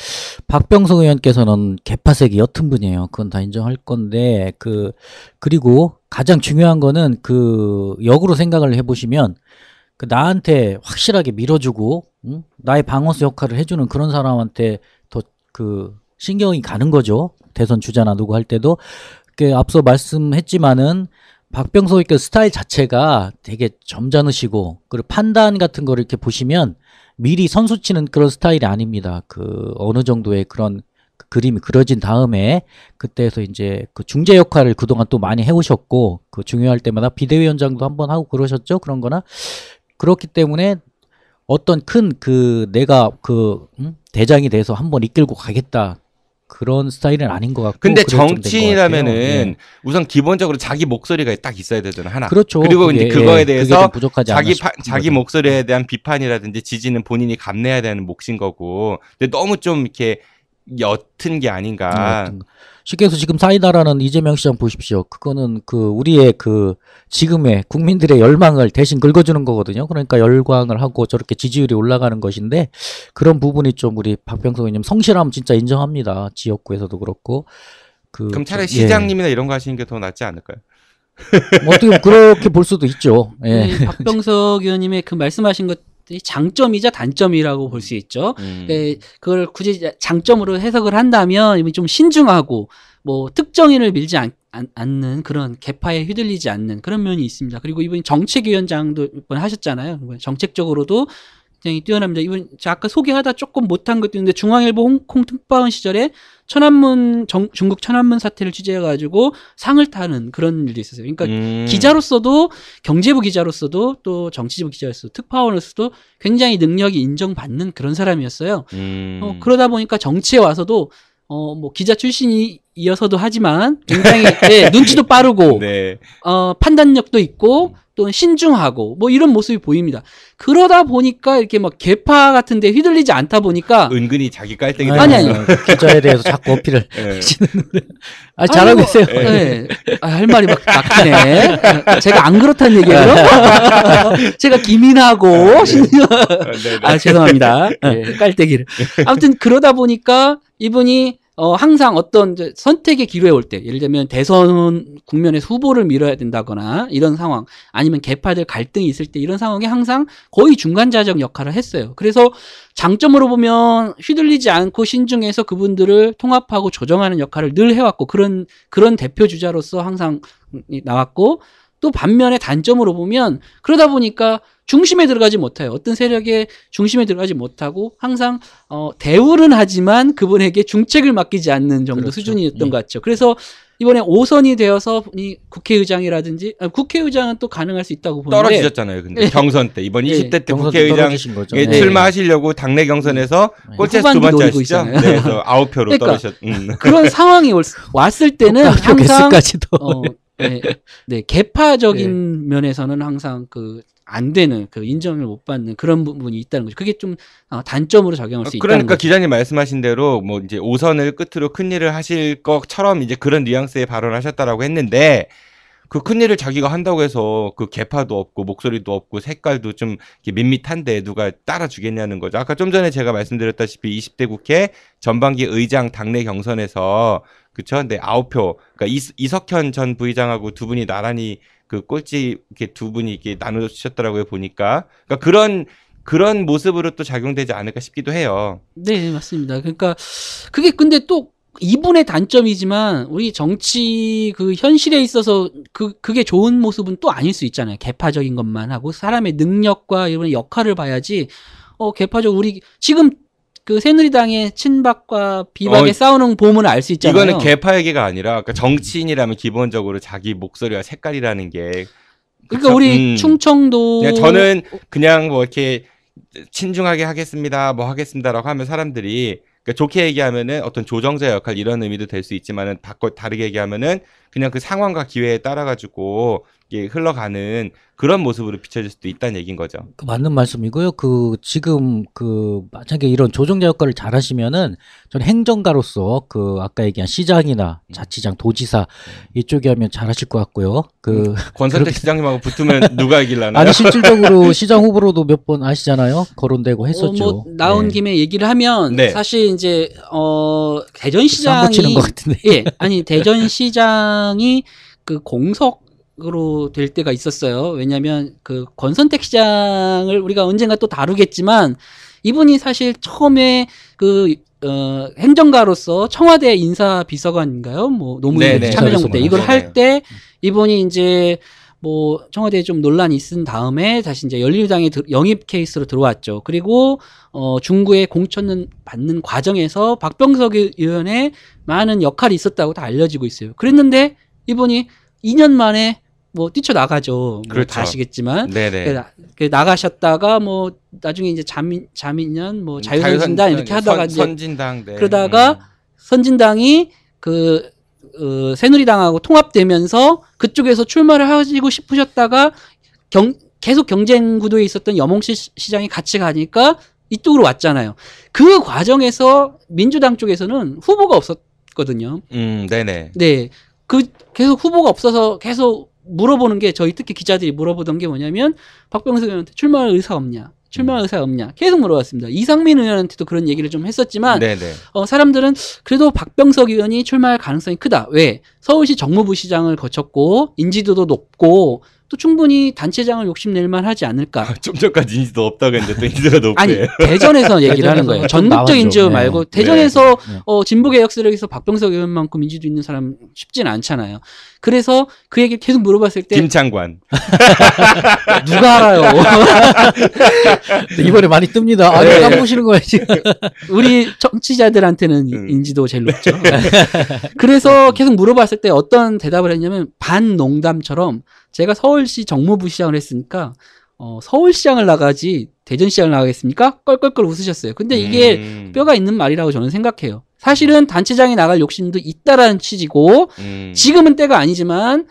[SPEAKER 4] 박병석 의원께서는 개파색이 옅은 분이에요. 그건 다 인정할 건데 그 그리고 가장 중요한 거는 그 역으로 생각을 해보시면 그 나한테 확실하게 밀어주고 응? 나의 방어수 역할을 해주는 그런 사람한테 더 그 신경이 가는 거죠 대선 주자나 누구 할 때도 그 앞서 말씀했지만은 박병석의 그 스타일 자체가 되게 점잖으시고 그리고 판단 같은 거를 이렇게 보시면 미리 선수치는 그런 스타일이 아닙니다 그 어느 정도의 그런 그림이 그려진 다음에 그때에서 이제 그 중재 역할을 그동안 또 많이 해오셨고 그 중요할 때마다 비대위원장도 한번 하고 그러셨죠 그런 거나 그렇기 때문에 어떤 큰 그 내가 그 음? 대장이 돼서 한번 이끌고 가겠다 그런 스타일은 아닌 것 같고 근데 정치인이라면은 예.
[SPEAKER 1] 우선 기본적으로 자기 목소리가 딱 있어야 되잖아 하나 그렇죠 그리고 그 이제 예, 그거에 예, 대해서 자기 파, 자기 목소리에 대한 비판이라든지 지지는 본인이 감내해야 되는 몫인 거고 근데 너무 좀 이렇게 옅은 게 아닌가. 아,
[SPEAKER 4] 쉽게 해서 지금 사이다라는 이재명 시장 보십시오. 그거는 그 우리의 그 지금의 국민들의 열망을 대신 긁어주는 거거든요. 그러니까 열광을 하고 저렇게 지지율이 올라가는 것인데 그런 부분이 좀 우리 박병석 의원님 성실함 진짜 인정합니다. 지역구에서도 그렇고. 그, 그럼 차라리 저, 예. 시장님이나
[SPEAKER 1] 예. 이런 거 하시는 게 더 낫지 않을까요?
[SPEAKER 4] 뭐 어떻게 그렇게 볼 수도 있죠. 예.
[SPEAKER 3] 박병석 의원님의 그 말씀하신 것 것들이 장점이자 단점이라고 볼 수 있죠. 음. 예, 그걸 굳이 장점으로 해석을 한다면 좀 신중하고 뭐 특정인을 밀지 않, 않는 그런 개파에 휘둘리지 않는 그런 면이 있습니다. 그리고 이분이 정책위원장도 이번 하셨잖아요. 정책적으로도 굉장히 뛰어납니다. 이분 아까 소개하다 조금 못한 것도 있는데 중앙일보 홍콩 특파원 시절에 천안문 정, 중국 천안문 사태를 취재해가지고 상을 타는 그런 일도 있었어요. 그러니까 음. 기자로서도 경제부 기자로서도 또 정치부 기자로서 특파원으로서도 굉장히 능력이 인정받는 그런 사람이었어요.
[SPEAKER 4] 음. 어,
[SPEAKER 3] 그러다 보니까 정치에 와서도 어, 뭐, 기자 출신이어서도 하지만, 굉장히, 네, 눈치도
[SPEAKER 5] 빠르고, 네.
[SPEAKER 3] 어, 판단력도 있고, 음. 또는 신중하고 뭐 이런 모습이 보입니다. 그러다 보니까 이렇게 막 개파 같은 데 휘둘리지 않다 보니까 은근히 자기 깔때기 아니 아니 그 기자에 대해서 자꾸 어필을 예. 하시는 아 잘하고 뭐, 있어요. 네. 아, 할 말이 막 막히네. 제가 안 그렇다는 얘기예요. 제가 기민하고 신... 중아 네. 아, 네, 네. 아, 죄송합니다. 네. 깔때기를 아무튼 그러다 보니까 이분이 어, 항상 어떤 선택의 기로에 올 때, 예를 들면 대선 국면에 후보를 밀어야 된다거나 이런 상황, 아니면 개파들 갈등이 있을 때 이런 상황에 항상 거의 중간자적 역할을 했어요. 그래서 장점으로 보면 휘둘리지 않고 신중해서 그분들을 통합하고 조정하는 역할을 늘 해왔고 그런 그런 대표 주자로서 항상 나왔고 또 반면에 단점으로 보면 그러다 보니까 중심에 들어가지 못해요. 어떤 세력의 중심에 들어가지 못하고 항상 어, 대우는 하지만 그분에게 중책을 맡기지 않는 정도 그렇죠. 수준이었던 예. 것 같죠. 그래서 이번에 5선이 되어서 이 국회의장이라든지 아, 국회의장은 또 가능할 수 있다고 보는데 떨어지셨잖아요. 근데 예. 경선 때
[SPEAKER 1] 이번 20대 예. 때 국회의장 예, 네. 출마하시려고 당내 경선에서 네. 꼴찌에서 두 번째 하시죠. 네, 그래서 아홉 표로 그러니까, 떨어졌. 음. 그런
[SPEAKER 3] 상황이 왔을 때는 항상 어, 네. 네, 네 개파적인 네. 면에서는 항상 그 안 되는 그 인정을 못 받는 그런 부분이 있다는 거죠. 그게 좀 어, 단점으로 작용할 수 그러니까 있다는 거죠.
[SPEAKER 1] 기자님 말씀하신 대로 뭐 이제 오선을 끝으로 큰 일을 하실 것처럼 이제 그런 뉘앙스의 발언을 하셨다라고 했는데 그 큰 일을 자기가 한다고 해서 그 개파도 없고 목소리도 없고 색깔도 좀 밋밋한데 누가 따라주겠냐는 거죠. 아까 좀 전에 제가 말씀드렸다시피 20대 국회 전반기 의장 당내 경선에서 그쵸? 근데 아홉 표. 그니까 이, 이석현 전 부의장하고 두 분이 나란히 그 꼴찌 이렇게 두 분이 이렇게 나눠 주셨더라고요 보니까. 그니까 그런 그런 모습으로 또 작용되지 않을까 싶기도 해요.
[SPEAKER 3] 네, 맞습니다. 그니까 그게 근데 또 이분의 단점이지만 우리 정치 그 현실에 있어서 그 그게 좋은 모습은 또 아닐 수 있잖아요. 개파적인 것만 하고 사람의 능력과 이런 역할을 봐야지. 어, 개파적 우리 지금 그 새누리당의 친박과 비박의 어, 싸우는 보험을 알 수 있잖아요. 이거는
[SPEAKER 1] 개파얘기가 아니라 그러니까 정치인이라면 기본적으로 자기 목소리와 색깔이라는 게 그러니까 우리 음.
[SPEAKER 3] 충청도 그냥 그러니까 저는
[SPEAKER 1] 그냥 뭐 이렇게 친중하게 하겠습니다. 뭐 하겠습니다라고 하면 사람들이 그러니까 좋게 얘기하면은 어떤 조정자 역할 이런 의미도 될 수 있지만은 바꿔 다르게 얘기하면은 그냥 그 상황과 기회에 따라 가지고 이게 흘러가는 그런 모습으로 비춰질 수도 있다는 얘기인 거죠.
[SPEAKER 4] 그 맞는 말씀이고요. 그 지금 그 만약에 이런 조정자 역할을 잘 하시면은 전 행정가로서 그 아까 얘기한 시장이나 자치장, 도지사 음. 이쪽에 하면 잘 하실 것 같고요. 그 음. 권선택 시장님하고 붙으면 누가 이길라나? 아니 실질적으로 시장 후보로도 몇 번 아시잖아요. 거론되고 했었죠. 어, 뭐
[SPEAKER 3] 나온 네. 김에 얘기를 하면 네. 사실 이제 어 대전시장이 예 아니 대전시장 시장이 그 공석 으로될 때가 있었어요. 왜냐하면 그 권선택 시장을 우리가 언젠가 또 다루겠지만 이분이 사실 처음에 그 어, 행정가로서 청와대 인사 비서관인가요? 뭐 노무현 네, 네. 참여정부 때 이걸 할때 네, 이분이 이제 뭐 청와대에 좀 논란이 있은 다음에 다시 이제 열린우당의 영입 케이스로 들어왔죠. 그리고 어 중구에 공천은 받는 과정에서 박병석 의원의 많은 역할이 있었다고 다 알려지고 있어요. 그랬는데 이분이 2년 만에 뭐 뛰쳐나가죠. 뭐 그렇죠. 뭐 아시겠지만. 네네. 그러니까 그 나가셨다가 뭐 나중에 이제 자민 자민련 뭐 음, 자유선진당 이렇게 하다가 선, 이제 선진당 네. 그러다가 음. 선진당이 그 어, 새누리당하고 통합되면서 그쪽에서 출마를 하시고 싶으셨다가 경, 계속 경쟁 구도에 있었던 여몽씨 시장이 같이 가니까 이쪽으로 왔잖아요. 그 과정에서 민주당 쪽에서는 후보가 없었거든요.
[SPEAKER 1] 음, 네네.
[SPEAKER 3] 네. 그 계속 후보가 없어서 계속 물어보는 게 저희 특히 기자들이 물어보던 게 뭐냐면 박병석 의원한테 출마할 의사 없냐. 출마 의사 없냐 계속 물어봤습니다. 이상민 의원한테도 그런 얘기를 좀 했었지만 네, 네. 어, 사람들은 그래도 박병석 의원이 출마할 가능성이 크다. 왜 서울시 정무부시장을 거쳤고 인지도도 높고 또 충분히 단체장을 욕심낼만 하지 않을까. 아,
[SPEAKER 1] 좀 전까지 인지도 없다고 했는데 또 인지도가 높네. 아니 대전에서 얘기를
[SPEAKER 3] 하는 거예요. 뭐 전국적 인지 네. 말고 네. 대전에서 네. 어, 진보개 혁세력에서 박병석 의원만큼 인지도 있는 사람 쉽진 않잖아요. 그래서 그 얘기를 계속 물어봤을 때
[SPEAKER 1] 김창관
[SPEAKER 4] 누가 알아요? 이번에 많이 뜹니다. 아, 네. 안 보시는 거예요
[SPEAKER 3] 지금. 우리 청취자들한테는 음. 인지도 제일 높죠. 그래서 계속 물어봤을 때 어떤 대답을 했냐면 반농담처럼 제가 서울 서울시 정무부 시장을 했으니까 어, 서울시장을 나가지 대전시장을 나가겠습니까? 껄껄껄 웃으셨어요. 근데 이게 음. 뼈가 있는 말이라고 저는 생각해요. 사실은 음. 단체장이 나갈 욕심도 있다라는 취지고 음. 지금은 때가 아니지만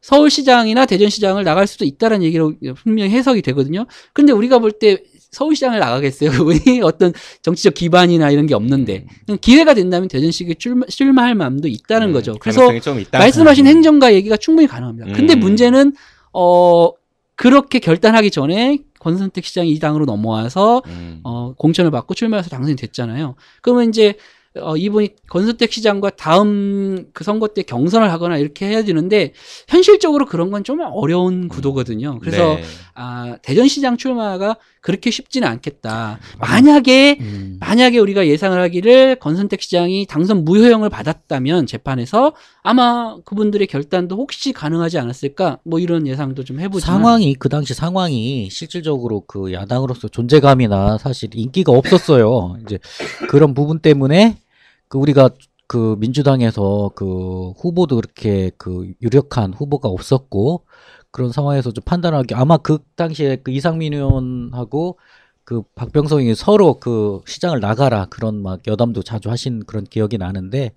[SPEAKER 3] 서울시장이나 대전시장을 나갈 수도 있다라는 얘기로 분명히 해석이 되거든요. 근데 우리가 볼 때 서울시장을 나가겠어요. 그분이 어떤 정치적 기반이나 이런 게 없는데 음. 기회가 된다면 대전시기 출마, 출할 마음도 있다는 음, 거죠. 그래서 말씀하신 행정가 얘기가 충분히 가능합니다. 근데 음. 문제는 어, 그렇게 결단하기 전에 권선택 시장이 이 당으로 넘어와서 음. 어, 공천을 받고 출마해서 당선이 됐잖아요. 그러면 이제 어, 이분이 권선택 시장과 다음 그 선거 때 경선을 하거나 이렇게 해야 되는데 현실적으로 그런 건 좀 어려운 음. 구도거든요. 그래서 네. 아, 대전시장 출마가 그렇게 쉽지는 않겠다. 만약에 음. 만약에 우리가 예상을 하기를 권선택 시장이 당선 무효형을 받았다면 재판에서 아마 그분들의 결단도 혹시 가능하지 않았을까? 뭐 이런 예상도 좀 해보죠. 상황이
[SPEAKER 4] 그 당시 상황이 실질적으로 그 야당으로서 존재감이나 사실 인기가 없었어요. 이제 그런 부분 때문에 그 우리가 그 민주당에서 그 후보도 그렇게 그 유력한 후보가 없었고 그런 상황에서 좀 판단하기 아마 그 당시에 그 이상민 의원하고 그박병성이 서로 그 시장을 나가라 그런 막 여담도 자주 하신 그런 기억이 나는데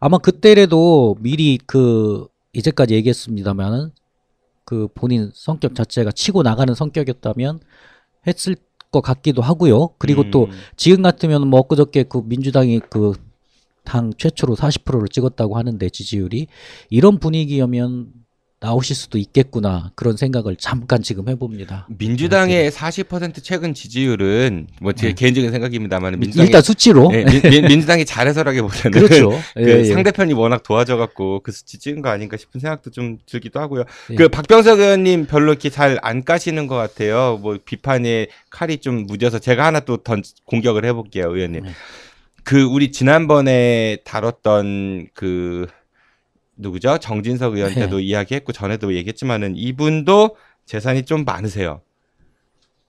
[SPEAKER 4] 아마 그때라도 미리 그 이제까지 얘기했습니다만은 그 본인 성격 자체가 치고 나가는 성격이었다면 했을 것 같기도 하고요. 그리고 음. 또 지금 같으면 뭐 엊그저께 그 민주당이 그 당 최초로 40%를 찍었다고 하는데 지지율이 이런 분위기면 나오실 수도 있겠구나 그런 생각을 잠깐 지금 해봅니다.
[SPEAKER 1] 민주당의 40% 아, 최근 지지율은 뭐제 네. 개인적인 생각입니다만 민주당 일단 수치로 네, 민, 민 주당이 잘해서라기보다는 그렇죠. 그 예, 예. 상대편이 워낙 도와줘갖고 그 수치 찍은 거 아닌가 싶은 생각도 좀 들기도 하고요. 예. 그 박병석 의원님 별로 이렇게 잘 안 까시는 것 같아요. 뭐 비판에 칼이 좀 무뎌서 제가 하나 또 던 공격을 해볼게요, 의원님. 네. 그 우리 지난번에 다뤘던 그 누구죠? 정진석 의원 때도 네. 이야기했고 전에도 얘기했지만은 이분도 재산이 좀 많으세요.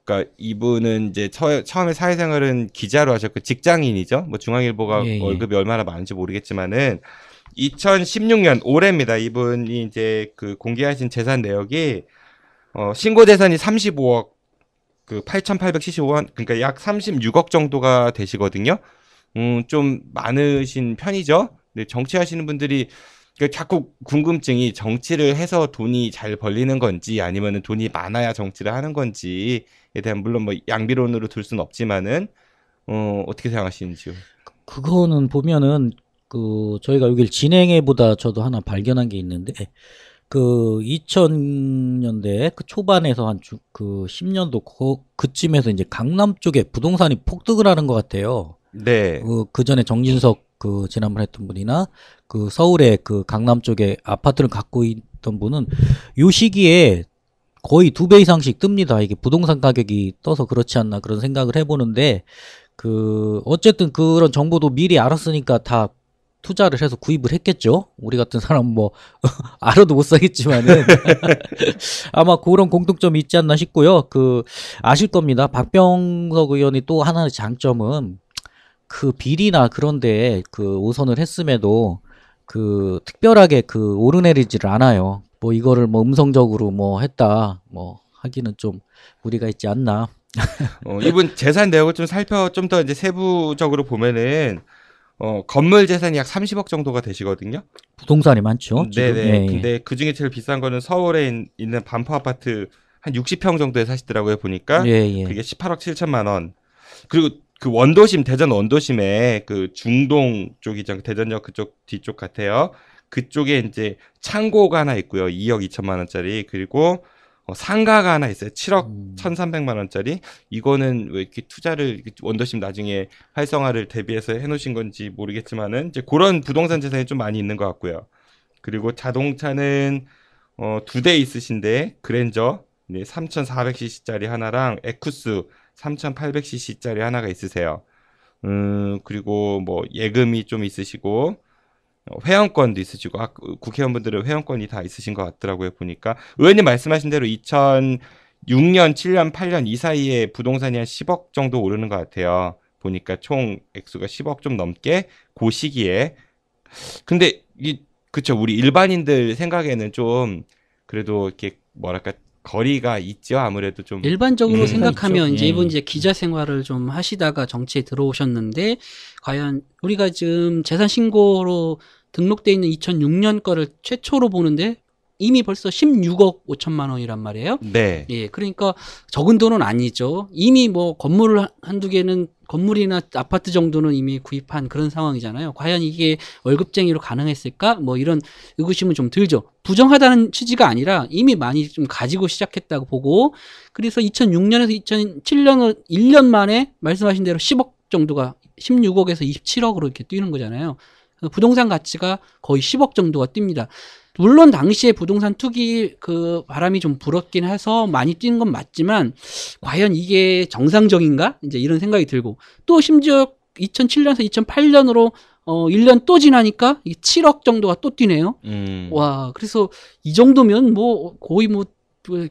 [SPEAKER 1] 그러니까 이분은 이제 처, 음에 사회생활은 기자로 하셨고 직장인이죠. 뭐 중앙일보가 예, 예. 월급이 얼마나 많은지 모르겠지만은 2016년 올해입니다. 이분이 이제 그 공개하신 재산 내역이 어 신고 재산이 35억 그 8,875원 그러니까 약 36억 정도가 되시거든요. 음 좀 많으신 편이죠. 근데 정치하시는 분들이 그 자꾸 궁금증이 정치를 해서 돈이 잘 벌리는 건지 아니면은 돈이 많아야 정치를 하는 건지에 대한 물론 뭐 양비론으로 둘 수는 없지만은 어 어떻게 생각하시는지요?
[SPEAKER 4] 그거는 보면은 그 저희가 여기를 진행해보다 저도 하나 발견한 게 있는데 그 2000년대 그 초반에서 한그 10년도 그, 그쯤에서 이제 강남 쪽에 부동산이 폭등을 하는 것 같아요. 네. 그, 어, 그 전에 정진석 그 지난번에 했던 분이나 그서울에그 강남 쪽에 아파트를 갖고 있던 분은 요 시기에 거의 두 배 이상씩 뜹니다. 이게 부동산 가격이 떠서 그렇지 않나 그런 생각을 해보는데 그 어쨌든 그런 정보도 미리 알았으니까 다 투자를 해서 구입을 했겠죠. 우리 같은 사람 뭐 알아도 못 사겠지만은 아마 그런 공통점이 있지 않나 싶고요. 그 아실 겁니다. 박병석 의원이 또 하나의 장점은 그 비리나 그런 데그우선을 했음에도 그 특별하게 그 오르내리지를 않아요. 뭐 이거를 뭐 음성적으로 뭐 했다 뭐
[SPEAKER 1] 하기는 좀무리가 있지 않나. 어, 이분 재산 내역을 좀 살펴 좀 더 이제 세부적으로 보면은 어, 건물 재산이 약 30억 정도가 되시거든요.
[SPEAKER 4] 부동산이 많죠. 음, 네네. 네. 근데
[SPEAKER 1] 그 중에 제일 비싼 거는 서울에 인, 있는 반포 아파트 한 60평 정도에 사시더라고요 보니까 예, 예. 그게 18억 7천만 원. 그리고 그 원도심 대전 원도심에 그 중동 쪽이죠 대전역 그쪽 뒤쪽 같아요. 그쪽에 이제 창고가 하나 있고요. 2억 2천만 원짜리 그리고 어, 상가가 하나 있어요. 7억 1,300만 음. 원짜리. 이거는 왜 이렇게 투자를 원도심 나중에 활성화를 대비해서 해놓으신 건지 모르겠지만은 이제 그런 부동산 재산이 좀 많이 있는 것 같고요. 그리고 자동차는 어, 두 대 있으신데 그랜저 네, 3,400cc짜리 하나랑 에쿠스 3,800cc짜리 하나가 있으세요. 음, 그리고 뭐 예금이 좀 있으시고 어, 회원권도 있으시고 아, 그 국회의원분들은 회원권이 다 있으신 것 같더라고요 보니까 의원님 말씀하신 대로 2006년, 7년, 8년 이 사이에 부동산이 한 10억 정도 오르는 것 같아요. 보니까 총 액수가 10억 좀 넘게 고 시기에 근데 이 그쵸 우리 일반인들 생각에는 좀 그래도 이렇게 뭐랄까 거리가 있죠. 아무래도 좀 일반적으로 음, 생각하면 있 그렇죠. 이제 이분 예. 이제
[SPEAKER 3] 기자 생활을 좀 하시다가 정치에 들어오셨는데 과연 우리가 지금 재산 신고로 등록돼 있는 2006년 거를 최초로 보는데 이미 벌써 16억 5천만 원이란 말이에요. 네. 예, 그러니까 적은 돈은 아니죠. 이미 뭐 건물을 한두 개는 건물이나 아파트 정도는 이미 구입한 그런 상황이잖아요. 과연 이게 월급쟁이로 가능했을까? 뭐 이런 의구심은 좀 들죠. 부정하다는 취지가 아니라 이미 많이 좀 가지고 시작했다고 보고 그래서 2006년에서 2007년 1년 만에 말씀하신 대로 10억 정도가 16억에서 27억으로 이렇게 뛰는 거잖아요. 부동산 가치가 거의 10억 정도가 뜁니다. 물론 당시에 부동산 투기 그 바람이 좀 불었긴 해서 많이 뛰는 건 맞지만 과연 이게 정상적인가? 이제 이런 생각이 들고 또 심지어 2007년에서 2008년으로 어 1년 또 지나니까 7억 정도가 또 뛰네요. 음. 와, 그래서 이 정도면 뭐 거의 뭐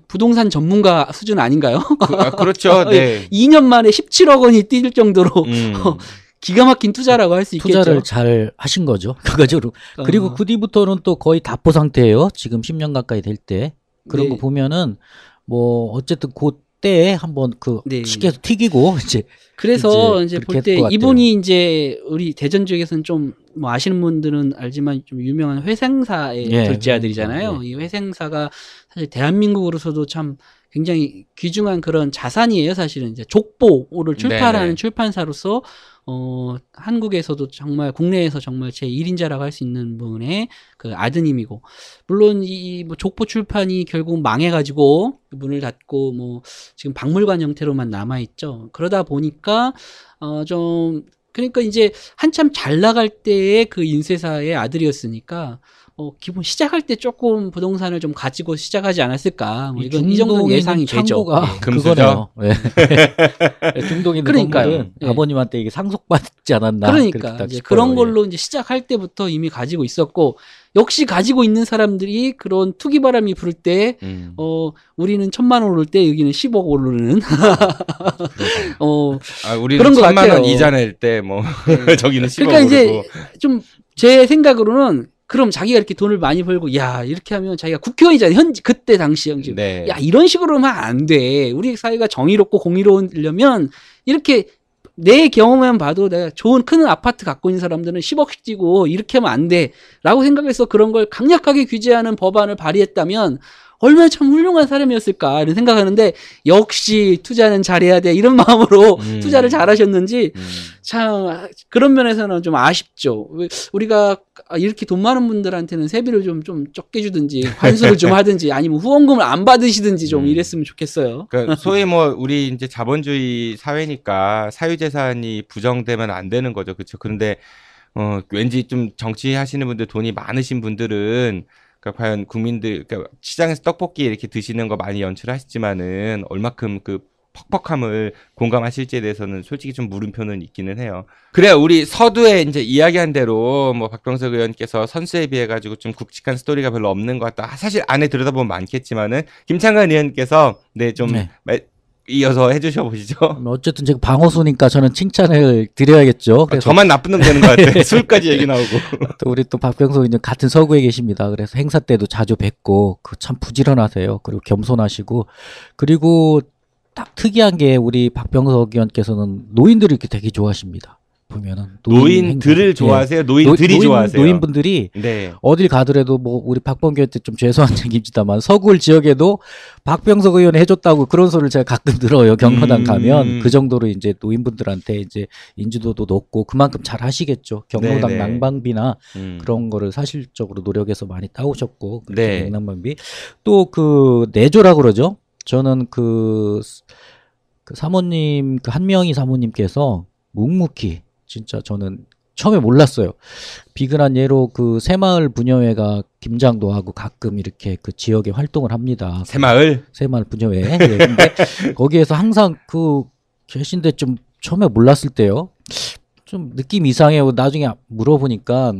[SPEAKER 3] 부동산 전문가 수준 아닌가요? 그, 아, 그렇죠. 네. 2년 만에 17억 원이 뛸 정도로 음. 어, 기가 막힌 투자라고 할 수 있겠죠. 투자를
[SPEAKER 4] 잘 하신 거죠. 결가지고 어. 그리고 그 뒤부터는 또 거의 답보 상태예요. 지금 10년 가까이 될 때. 그런 네. 거 보면은 뭐 어쨌든 곧 그 때에 한번 그 네. 식혀서 튀기고 이제 그래서 이제, 이제 볼 때 이분이
[SPEAKER 3] 이제 우리 대전 지역에서는 좀 뭐 아시는 분들은 알지만 좀 유명한 회생사의 예, 결제아들이잖아요. 네. 예. 이 회생사가 사실 대한민국으로서도 참 굉장히 귀중한 그런 자산이에요. 사실은 이제 족보를 네, 출판하는 네 출판사로서 어, 한국에서도 정말 국내에서 정말 제 1인자라고 할 수 있는 분의 그 아드님이고 물론 이뭐 족보 출판이 결국 망해가지고 문을 닫고 뭐 지금 박물관 형태로만 남아 있죠. 그러다 보니까 어좀 그러니까 이제 한참 잘 나갈 때의 그 인쇄사의 아들이었으니까 어, 기본 시작할 때 조금 부동산을 좀 가지고 시작하지 않았을까. 뭐 이건 이정도 예상이 되죠. 네.
[SPEAKER 4] 금수저. 네. 예. 음. 예, 중동인 그러니까요. 네. 아버님한테 이게 상속받지 않았나. 그러니까 이제 그런
[SPEAKER 3] 걸로 이제 시작할 때부터 이미 가지고 있었고 역시 가지고 있는 사람들이 그런 투기 바람이 불 때, 음. 어, 우리는 천만 원 오를 때 여기는 십억 오르는. 어,
[SPEAKER 1] 아, 우리는 천만 원
[SPEAKER 3] 이자 낼때뭐 저기는 10억 그러니까 이제 좀 제 생각으로는 그럼 자기가 이렇게 돈을 많이 벌고 야 이렇게 하면 자기가 국회의원이잖아현 그때 당시 형지. 네. 야 이런 식으로 하면 안 돼. 우리 사회가 정의롭고 공의로우려면 이렇게 내 경험만 봐도 내가 좋은 큰 아파트 갖고 있는 사람들은 10억씩 지고 이렇게 하면 안 돼라고 생각해서 그런 걸 강력하게 규제하는 법안을 발의했다면 얼마나 참 훌륭한 사람이었을까 이런 생각하는데 역시 투자는 잘해야 돼 이런 마음으로 음. 투자를 잘하셨는지 음. 참 그런 면에서는 좀 아쉽죠. 우리가 이렇게 돈 많은 분들한테는 세비를 좀 좀 적게 주든지 환수를 좀 하든지 아니면 후원금을 안 받으시든지 좀 음. 이랬으면 좋겠어요. 그러니까 소위
[SPEAKER 1] 뭐 우리 이제 자본주의 사회니까 사유재산이 부정되면 안 되는 거죠, 그렇죠? 그런데 어 왠지 좀 정치하시는 분들 돈이 많으신 분들은 그러니까 과연 국민들 그러니까 시장에서 떡볶이 이렇게 드시는 거 많이 연출하시지만은 얼마큼 그 퍽퍽함을 공감하실지에 대해서는 솔직히 좀 물음표는 있기는 해요. 그래요. 우리 서두에 이제 이야기한 대로 뭐 박병석 의원께서 선수에 비해 가지고 좀 굵직한 스토리가 별로 없는 것 같다. 사실 안에 들여다보면 많겠지만은 김창관 의원께서 네좀 네. 좀 네. 이어서 해주셔 보시죠. 음,
[SPEAKER 4] 어쨌든 제가 방어수니까 저는 칭찬을 드려야겠죠. 아, 그래서 저만 나쁜 놈 되는 것 같아. 예. 술까지 얘기 나오고. 또 우리 또 박병석 이제 같은 서구에 계십니다. 그래서 행사 때도 자주 뵙고 그 참 부지런하세요. 그리고 겸손하시고 그리고 딱 특이한 게 우리 박병석 의원께서는 노인들을 이렇게 되게 좋아하십니다. 보면은 노인 노인들을 좋아하세요? 예. 노인들이 노인, 좋아하세요? 노인분들이 네. 어딜 가더라도 뭐 우리 박범계한테 좀 죄송한 얘기입니다만 서구 지역에도 박병석 의원이 해줬다고 그런 소리를 제가 가끔 들어요 경로당 음. 가면 그 정도로 이제 노인분들한테 이제 인지도도 높고 그만큼 잘 하시겠죠 경로당 낭방비나 네, 네. 음. 그런 거를 사실적으로 노력해서 많이 따오셨고 그렇죠. 네. 냉방비또 그내조라 그러죠 저는 그, 그 사모님 그 한 명이 사모님께서 묵묵히 진짜 저는 처음에 몰랐어요. 비근한 예로 그 새마을 분녀회가 김장도 하고 가끔 이렇게 그 지역에 활동을 합니다. 새마을? 새마을 분녀회. 예, 근데 거기에서 항상 그 계신데 좀 처음에 몰랐을 때요. 좀 느낌 이상해요. 나중에 물어보니까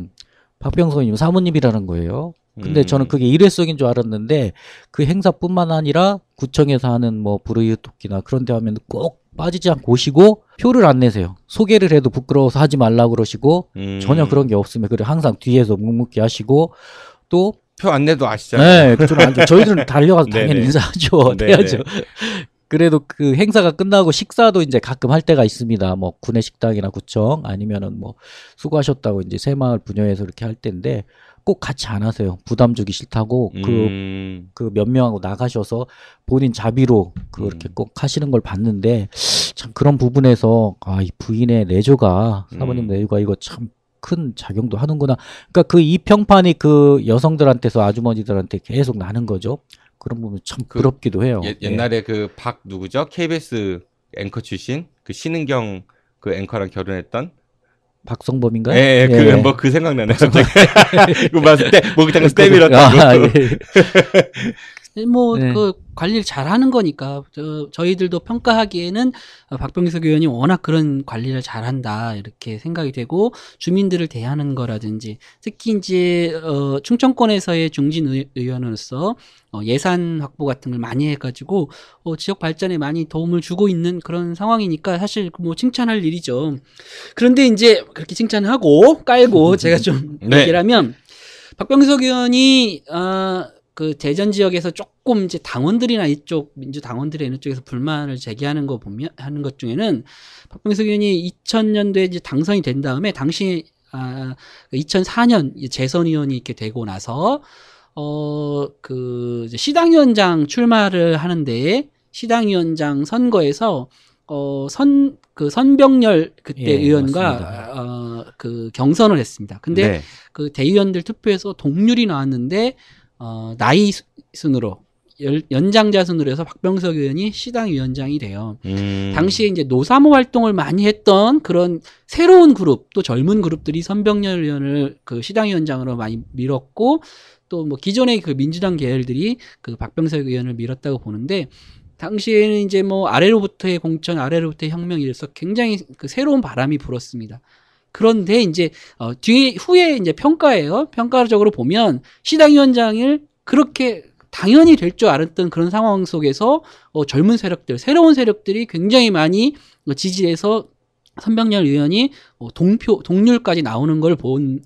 [SPEAKER 4] 박병선님 사모님이라는 거예요. 근데 음. 저는 그게 일회성인 줄 알았는데 그 행사뿐만 아니라 구청에서 하는 뭐 브루이 웃 토끼나 그런 데 하면 꼭 빠지지 않고 오시고 표를 안 내세요. 소개를 해도 부끄러워서 하지 말라 그러시고 음. 전혀 그런 게 없으면 그래 항상 뒤에서 묵묵히 하시고
[SPEAKER 1] 또 표 안 내도 아시잖아요. 네, 그쪽안 저희들은 달려가서 당연히 인사하죠. 해야죠.
[SPEAKER 4] 그래도 그 행사가 끝나고 식사도 이제 가끔 할 때가 있습니다. 뭐 군의 식당이나 구청 아니면은 뭐 수고하셨다고 이제 새마을 분녀에서 이렇게 할 때인데 꼭 같이 안 하세요. 부담 주기 싫다고 그그 음. 그 몇 명하고 나가셔서 본인 자비로 그렇게 음. 꼭 하시는 걸 봤는데 참 그런 부분에서 아 이 부인의 내조가 사모님 음. 내조가 이거 참 큰 작용도 하는구나. 그러니까 그 이 평판이 그 여성들한테서 아주머니들한테 계속 나는 거죠. 그런 부분 참그 부럽기도 해요. 예, 옛날에
[SPEAKER 1] 그 박 누구죠? KBS 앵커 출신 그 신은경 그 앵커랑 결혼했던 박성범인가? 예, 예, 그 예. 그뭐 그 생각나네 갑자기. 이거 봤을 때 목욕탕 스텝이었다고. 뭐그
[SPEAKER 3] 관리를 잘하는 거니까 저, 저 희들도 평가하기에는 박병석 의원이 워낙 그런 관리를 잘한다 이렇게 생각이 되고 주민들을 대하는 거라든지 특히 이제 어, 충청권에서의 중진 의원으로서 어, 예산 확보 같은 걸 많이 해가지고 어, 지역 발전에 많이 도움을 주고 있는 그런 상황이니까 사실 그 뭐 칭찬할 일이죠. 그런데 이제 그렇게 칭찬하고 깔고 제가 좀 네. 얘기를 하면 박병석 의원이 어, 그 대전 지역에서 조금 이제 당원들이나 이쪽 민주당원들이 이런 쪽에서 불만을 제기하는 거 보면 하는 것 중에는 박병석 의원이 2000년도에 이제 당선이 된 다음에 당시 아 2004년 재선 의원이 이렇게 되고 나서 어그 시당위원장 출마를 하는데 시당위원장 선거에서 어 선 그 선병열 그때 예, 의원과 어 그 경선을 했습니다. 근데 네. 그 대의원들 투표에서 동률이 나왔는데 어, 나이 순으로 연장자 순으로 해서 박병석 의원이 시당 위원장이 돼요. 음. 당시에 이제 노사모 활동을 많이 했던 그런 새로운 그룹 또 젊은 그룹들이 선병렬 의원을 그 시당 위원장으로 많이 밀었고 또 뭐 기존의 그 민주당 계열들이 그 박병석 의원을 밀었다고 보는데 당시에는 이제 뭐 아래로부터의 공천 아래로부터의 혁명이 래서 굉장히 그 새로운 바람이 불었습니다. 그런데 이제 어, 뒤에 후에 이제 평가예요. 평가적으로 보면 시당위원장을 그렇게 당연히 될 줄 알았던 그런 상황 속에서 어, 젊은 세력들, 새로운 세력들이 굉장히 많이 어, 지지해서 선병렬 의원이 어, 동표 동률까지 나오는 걸 본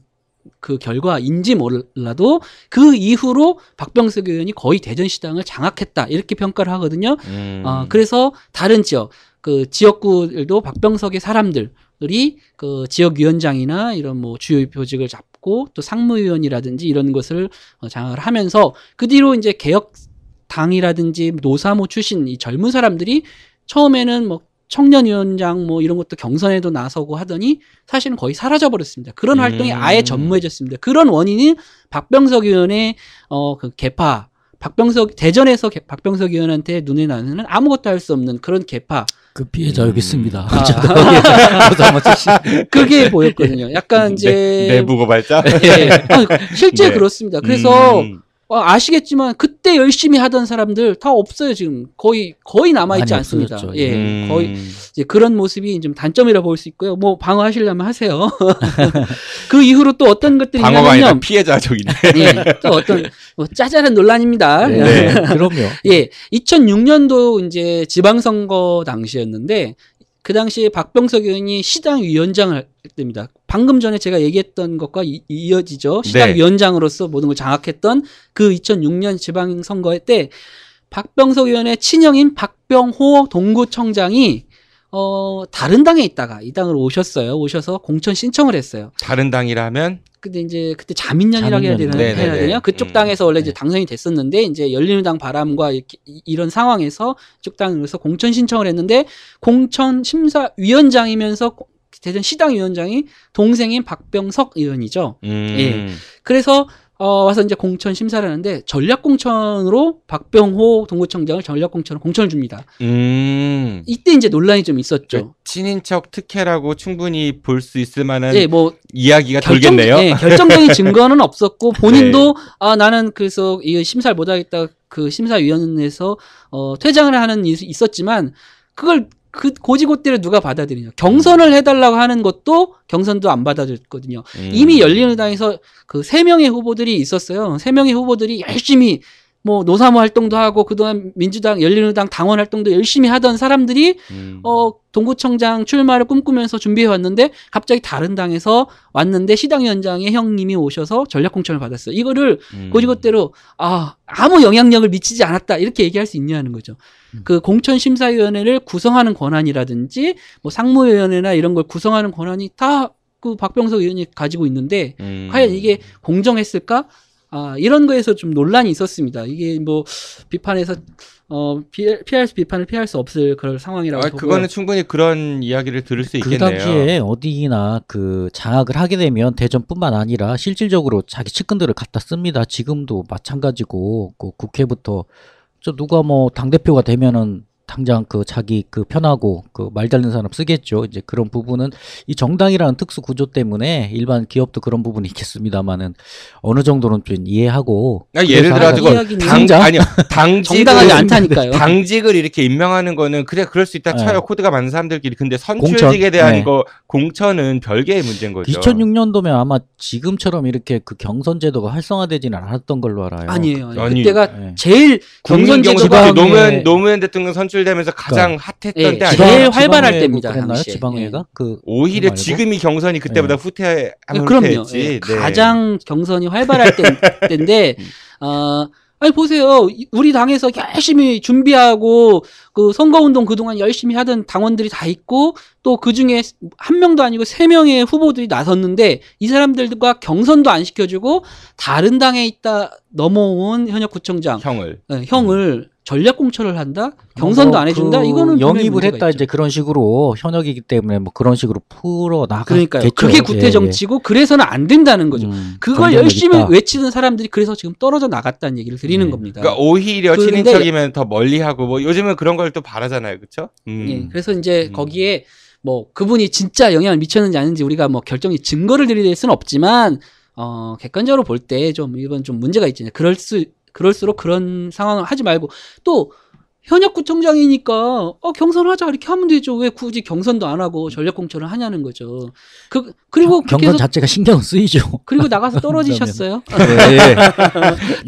[SPEAKER 3] 그 결과인지 몰라도 그 이후로 박병석 의원이 거의 대전시당을 장악했다 이렇게 평가를 하거든요. 음. 어, 그래서 다른 지역 그 지역구들도 박병석의 사람들 들이그 지역위원장이나 이런 뭐 주요 표직을 잡고 또 상무위원이라든지 이런 것을 어, 장악을 하면서 그 뒤로 이제 개혁당이라든지 노사모 출신 이 젊은 사람들이 처음에는 뭐 청년위원장 뭐 이런 것도 경선에도 나서고 하더니 사실은 거의 사라져 버렸습니다. 그런 활동이 음. 아예 전무해졌습니다. 그런 원인이 박병석 의원의 어그 개파 박병석 대전에서 개, 박병석 의원한테 눈에 나는 아무것도 할 수 없는 그런 개파. 그 피해자 음. 여기 있습니다. 음. 아. 그게 보였거든요. 약간 이제 내, 내부 고발자. 예, 아, 실제 네. 그렇습니다. 그래서 음. 어, 아시겠지만 그때 열심히 하던 사람들 다 없어요 지금 거의 거의 남아 있지 않습니다. 예, 음. 거의 이제 그런 모습이 좀 단점이라 고볼 수 있고요. 뭐 방어하시려면 하세요. 그 이후로 또 어떤 것들이 방어가 아니라
[SPEAKER 1] 피해자적이 예, 또 어떤
[SPEAKER 3] 뭐 짜잘한 논란입니다. 네 예. 그럼요. 예, 2006년도 이제 지방선거 당시였는데 그 당시에 박병석 의원이 시당 위원장을 할때니다 방금 전에 제가 얘기했던 것과 이, 어지죠 시당 네. 위원장으로서 모든 걸 장악했던 그 2006년 지방선거 때 박병석 의원의 친형인 박병호 동구청장이 어, 다른 당에 있다가 이 당으로 오셨어요. 오셔서 공천 신청을 했어요.
[SPEAKER 1] 다른 당이라면?
[SPEAKER 3] 근데 이제 그때 자민련이라고 해야 되나? 해야 되요 그쪽 음. 당에서 원래 이제 네. 당선이 됐었는데 이제 열린당 바람과 이렇게, 이런 상황에서 쪽당으로서 공천 신청을 했는데 공천 심사 위원장이면서 대전 시당 위원장이 동생인 박병석 의원이죠. 음. 예. 그래서 어, 와서 이제 공천 심사를 하는데 전략 공천으로 박병호 동구청장을 전략 공천으로 공천을
[SPEAKER 1] 줍니다. 음. 이때 이제 논란이 좀 있었죠. 그러니까 친인척 특혜라고 충분히 볼 수 있을 만한 예, 뭐 이야기가 결정, 돌겠네요. 네, 결정적인 증거는 없었고 본인도
[SPEAKER 3] 네. 아 나는 그래서 이 심사를 못하겠다 그 심사위원회에서 어, 퇴장을 하는 일이 있었지만 그걸 그 고지고대를 누가 받아들이냐. 경선을 음. 해달라고 하는 것도 경선도 안 받아들였거든요. 음. 이미 열린우당에서 그 세 명의 후보들이 있었어요. 세 명의 후보들이 열심히 뭐 노사모 활동도 하고 그동안 민주당 열린우리당 당원 활동도 열심히 하던 사람들이 음. 어 동구청장 출마를 꿈꾸면서 준비해 왔는데 갑자기 다른 당에서 왔는데 시당위원장의 형님이 오셔서 전략공천을 받았어요. 이거를 음. 고지고대로 아 아무 영향력을 미치지 않았다 이렇게 얘기할 수 있냐는 거죠. 음. 그 공천심사위원회를 구성하는 권한이라든지 뭐 상무위원회나 이런 걸 구성하는 권한이 다 그 박병석 의원이 가지고 있는데 음. 과연 이게 공정했을까? 아, 이런 거에서 좀 논란이 있었습니다. 이게 뭐 비판에서 어, 피할, 피할 수 비판을 피할 수 없을 그런 상황이라고 아, 보고 그거는
[SPEAKER 1] 충분히 그런 이야기를 들을 수 그 있겠네요. 그다기에
[SPEAKER 4] 어디나 그 장악을 하게 되면 대전뿐만 아니라 실질적으로 자기 측근들을 갖다 씁니다. 지금도 마찬가지고 그 국회부터 저 누가 뭐당 대표가 되면은 당장 그 자기 그 편하고 그말 잘는 사람 쓰겠죠. 이제 그런 부분은 이 정당이라는 특수 구조 때문에 일반 기업도 그런 부분이 있겠습니다만은 어느 정도는 좀 이해하고 아, 예를 들어가지고 당 아니요 당직 정당하지 않다니까요.
[SPEAKER 1] 당직을 이렇게 임명하는 거는 그래 그럴 수 있다 네. 쳐요 코드가 많은 사람들끼리 근데 선출직에 대한 네. 거 공천은 별개의 문제인 거죠.
[SPEAKER 4] 2006년도면 아마 지금처럼 이렇게 그 경선 제도가 활성화되지는 않았던 걸로 알아요. 아니에요. 아니, 그때가 아 제일 경선 제도가 네. 노무현
[SPEAKER 1] 노무현 대통령 선출 선출되면서 가장 그러니까 핫했던 예, 때 아니에요? 제일 활발할 뭐 때입니다. 당시지방회가그 예. 오히려 지금이 경선이 그때보다 예. 후퇴 한 그럼요. 후퇴 네. 가장 경선이 활발할 때,
[SPEAKER 3] 때인데 어, 아니 보세요. 우리 당에서 열심히 준비하고 그 선거 운동 그동안 열심히 하던 당원들이 다 있고 또 그 중에 한 명도 아니고 세 명의 후보들이 나섰는데 이 사람들과 경선도 안 시켜주고 다른 당에 있다 넘어온 현역 구청장 형을 네, 형을 음. 전략공천을 한다, 뭐 경선도 안 그 해준다, 그 이거는 영입을 했다
[SPEAKER 4] 있죠. 이제 그런 식으로 현역이기 때문에 뭐 그런 식으로
[SPEAKER 3] 풀어 나가니까 그게 예, 구태 예. 정치고 예, 예. 그래서는 안 된다는 거죠. 음, 그걸 열심히 있다. 외치는 사람들이 그래서 지금 떨어져 나갔다는 얘기를 드리는 네. 겁니다. 그러니까 오히려 친인척이면
[SPEAKER 1] 더 멀리하고 뭐 요즘은 그런 걸 또 바라잖아요, 그렇죠? 음. 예,
[SPEAKER 3] 그래서 이제 음. 거기에 뭐 그분이 진짜 영향을 미쳤는지 아닌지 우리가 뭐 결정이 증거를 드릴 수는 없지만 어 객관적으로 볼 때 좀 이번 좀 문제가 있잖아요. 그럴 수 그럴수록 그런 상황을 하지 말고 또 현역 구청장이니까 어 경선하자 이렇게 하면 되죠. 왜 굳이 경선도 안 하고 전략 공천을 하냐는 거죠.
[SPEAKER 4] 그 그리고 경, 선 자체가 신경 쓰이죠. 그리고 나가서 떨어지셨어요. 네, 네.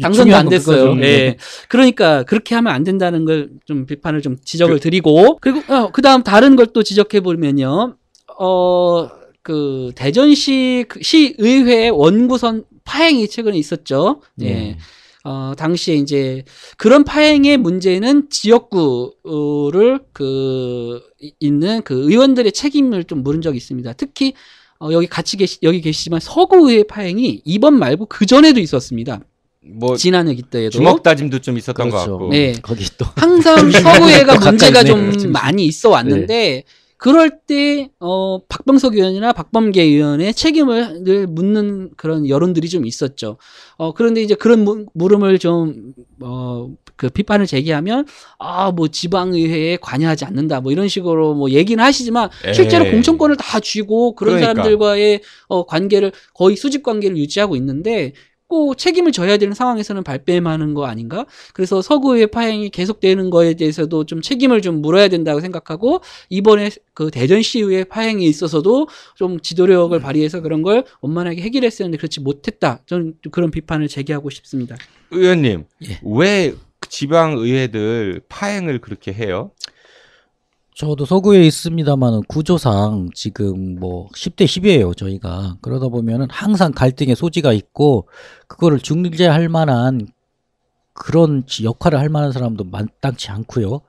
[SPEAKER 4] 당선도 안 됐어요. 예. 네.
[SPEAKER 3] 그러니까 그렇게 하면 안 된다는 걸 좀 비판을 좀 지적을 그, 드리고 그리고 어, 그다음 다른 걸 또 지적해 보면요. 어 그 대전시 그 시의회 원구선 파행이 최근에 있었죠. 예. 음. 어, 당시에 이제 그런 파행의 문제는 지역구를 그 있는 그 의원들의 책임을 좀 물은 적이 있습니다. 특히 어, 여기 같이 계시 여기 계시지만 서구의 파행이 이번 말고 그 전에도 있었습니다. 뭐 지난 회기
[SPEAKER 4] 때에도 주먹 다짐도 좀 있었던 그렇죠. 것 같고 네. 거기 또
[SPEAKER 3] 항상 서구회가 문제가 좀 많이 있어 왔는데 네. 그럴 때 어, 박병석 의원이나 박범계 의원의 책임을 묻는 그런 여론들이 좀 있었죠. 어, 그런데 이제 그런 무, 물음을 좀 어, 그 비판을 제기하면 아 뭐 지방의회에 관여하지 않는다 뭐 이런 식으로 뭐 얘기는 하시지만 예. 실제로 공천권을 다 쥐고 그런 그러니까. 사람들과의 어, 관계를 거의 수집 관계를 유지하고 있는데 꼭 책임을 져야 되는 상황에서는 발뺌하는 거 아닌가? 그래서 서구의 파행이 계속되는 거에 대해서도 좀 책임을 좀 물어야 된다고 생각하고 이번에 그 대전 시위의 파행에 있어서도 좀 지도력을 네. 발휘해서 그런 걸 원만하게 해결했었는데 그렇지 못했다. 저는 그런 비판을 제기하고
[SPEAKER 1] 싶습니다. 의원님, 예. 왜 지방 의회들 파행을 그렇게 해요?
[SPEAKER 4] 저도 서구에 있습니다만 구조상 지금 뭐 10대 10이에요 저희가 그러다 보면은 항상 갈등의 소지가 있고 그거를 중재할 만한 그런 역할을 할 만한 사람도 마땅치 않고요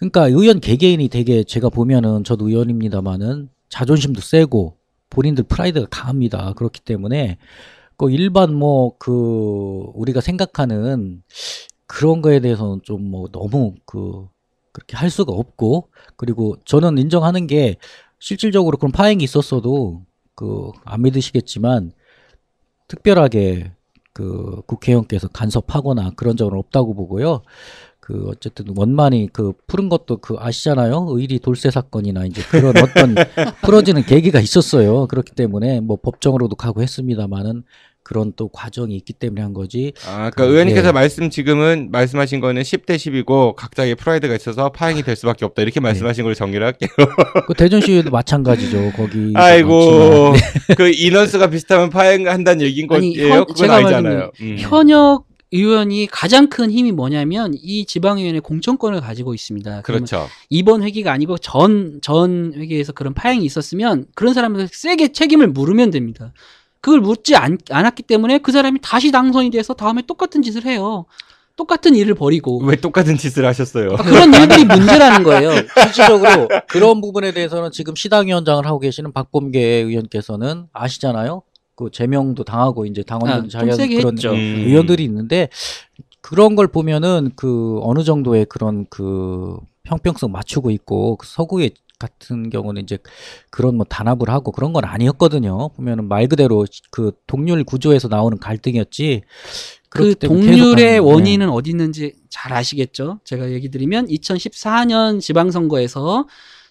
[SPEAKER 4] 그러니까 의원 개개인이 되게 제가 보면은 저도 의원입니다만은 자존심도 세고 본인들 프라이드가 강합니다 그렇기 때문에 그 일반 뭐 그 우리가 생각하는 그런 거에 대해서는 좀 뭐 너무 그 그렇게 할 수가 없고 그리고 저는 인정하는 게 실질적으로 그런 파행이 있었어도 그안 믿으시겠지만 특별하게 그 국회의원께서 간섭하거나 그런 적은 없다고 보고요. 그 어쨌든 원만히 그 푸른 것도 그 아시잖아요. 의리 돌쇠 사건이나 이제 그런 어떤 풀어지는 계기가 있었어요. 그렇기 때문에 뭐 법정으로도 가고 했습니다만은 그런 또 과정이 있기 때문에 한 거지. 아, 그러니까 그, 의원님께서 예.
[SPEAKER 1] 말씀 지금은 말씀하신 거는 10대 10이고 각자의 프라이드가 있어서 파행이 될 수밖에 없다 이렇게 네. 말씀하신 네. 걸 정리를 할게요.
[SPEAKER 4] 그 대전시도 마찬가지죠. 거기
[SPEAKER 1] 아이고 많그 인원수가 비슷하면 파행한다는 얘기인 거예요. 그건 아니잖아요. 음.
[SPEAKER 3] 현역 의원이 가장 큰 힘이 뭐냐면 이 지방의원의 공천권을 가지고 있습니다. 그렇죠. 이번 회기가 아니고 전 전 회기에서 그런 파행이 있었으면 그런 사람들 세게 책임을 물으면 됩니다. 그걸 묻지 않, 않았기 때문에 그 사람이 다시 당선이 돼서 다음에 똑같은 짓을 해요.
[SPEAKER 4] 똑같은 일을 벌이고 왜
[SPEAKER 1] 똑같은 짓을 하셨어요? 아, 그런
[SPEAKER 4] 일들이 문제라는 거예요. 실질적으로 그런 부분에 대해서는 지금 시당위원장을 하고 계시는 박범계 의원께서는 아시잖아요. 그 제명도 당하고 이제 당원들 아, 자기가 그런 했죠. 음. 의원들이 있는데 그런 걸 보면은 그 어느 정도의 그런 그 형평성 맞추고 있고 그 서구의 같은 경우는 이제 그런 뭐 단합을 하고 그런 건 아니었거든요. 보면은 말 그대로 그 동률 구조에서 나오는 갈등이었지. 그 동률의 원인은
[SPEAKER 3] 어디 있는지 잘 아시겠죠? 제가 얘기 드리면 2014년 지방선거에서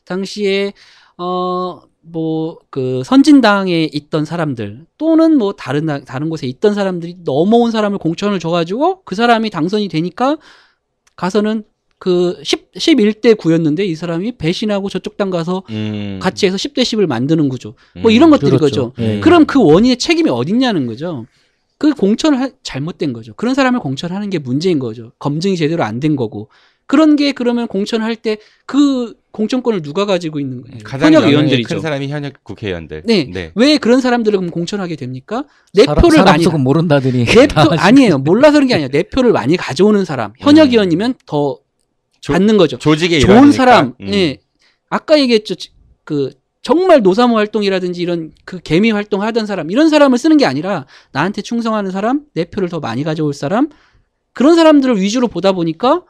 [SPEAKER 3] 당시에 어, 뭐, 그, 선진당에 있던 사람들, 또는 뭐, 다른, 다른 곳에 있던 사람들이 넘어온 사람을 공천을 줘가지고, 그 사람이 당선이 되니까, 가서는 그 10, 11대 9였는데 이 사람이 배신하고 저쪽 당 가서 음. 같이 해서 10대 10을 만드는 구조. 뭐 음. 이런 것들이 그렇죠. 거죠. 예. 그럼 그 원인의 책임이 어딨냐는 거죠. 그 공천을 하, 잘못된 거죠. 그런 사람을 공천하는 게 문제인 거죠. 검증이 제대로 안 된 거고. 그런 게 그러면 공천할 때 그 공천권을 누가 가지고 있는 거예요? 현역 의원들이죠. 큰 사람이 현역 국회의원들. 네. 네. 왜 그런 사람들을 그럼 공천하게 됩니까? 내 사람, 표를 사람 많이 모른다더니 내 표, 아니에요. 몰라서 그런 게 아니에요. 내 표를 많이 가져오는 사람. 예. 현역 의원이면 더 조, 받는 거죠. 조직의 좋은 사람. 음. 예. 아까 얘기했죠. 그 정말 노사모 활동이라든지 이런 그 개미 활동 하던 사람 이런 사람을 쓰는 게 아니라 나한테 충성하는 사람, 내 표를 더 많이 가져올 사람 그런 사람들을 위주로 보다 보니까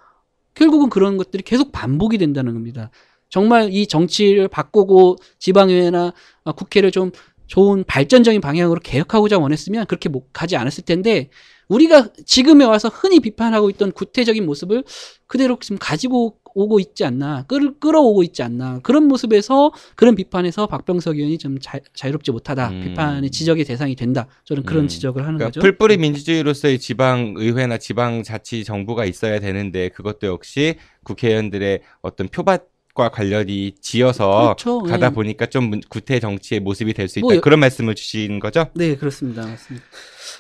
[SPEAKER 3] 결국은 그런 것들이 계속 반복이 된다는 겁니다. 정말 이 정치를 바꾸고 지방의회나 어, 국회를 좀 좋은 발전적인 방향으로 개혁하고자 원했으면 그렇게 못 가지 않았을 텐데 우리가 지금에 와서 흔히 비판하고 있던 구태적인 모습을 그대로 지금 가지고 오고 있지 않나 끌, 끌어오고 있지 않나 그런 모습에서 그런 비판에서 박병석 의원이 좀 자, 유롭지 못하다 음. 비판의 지적의 대상이 된다 저는 그런 음. 지적을 하는 그러니까 거죠
[SPEAKER 1] 풀뿌리 네. 민주주의로서의 지방의회나 지방자치 정부가 있어야 되는데 그것도 역시 국회의원들의 어떤 표밭 과 관련이 지어서 그렇죠. 가다 네. 보니까 좀 구태 정치의 모습이 될 수 있다 뭐, 그런 말씀을 주신 거죠? 네 그렇습니다. 맞습니다.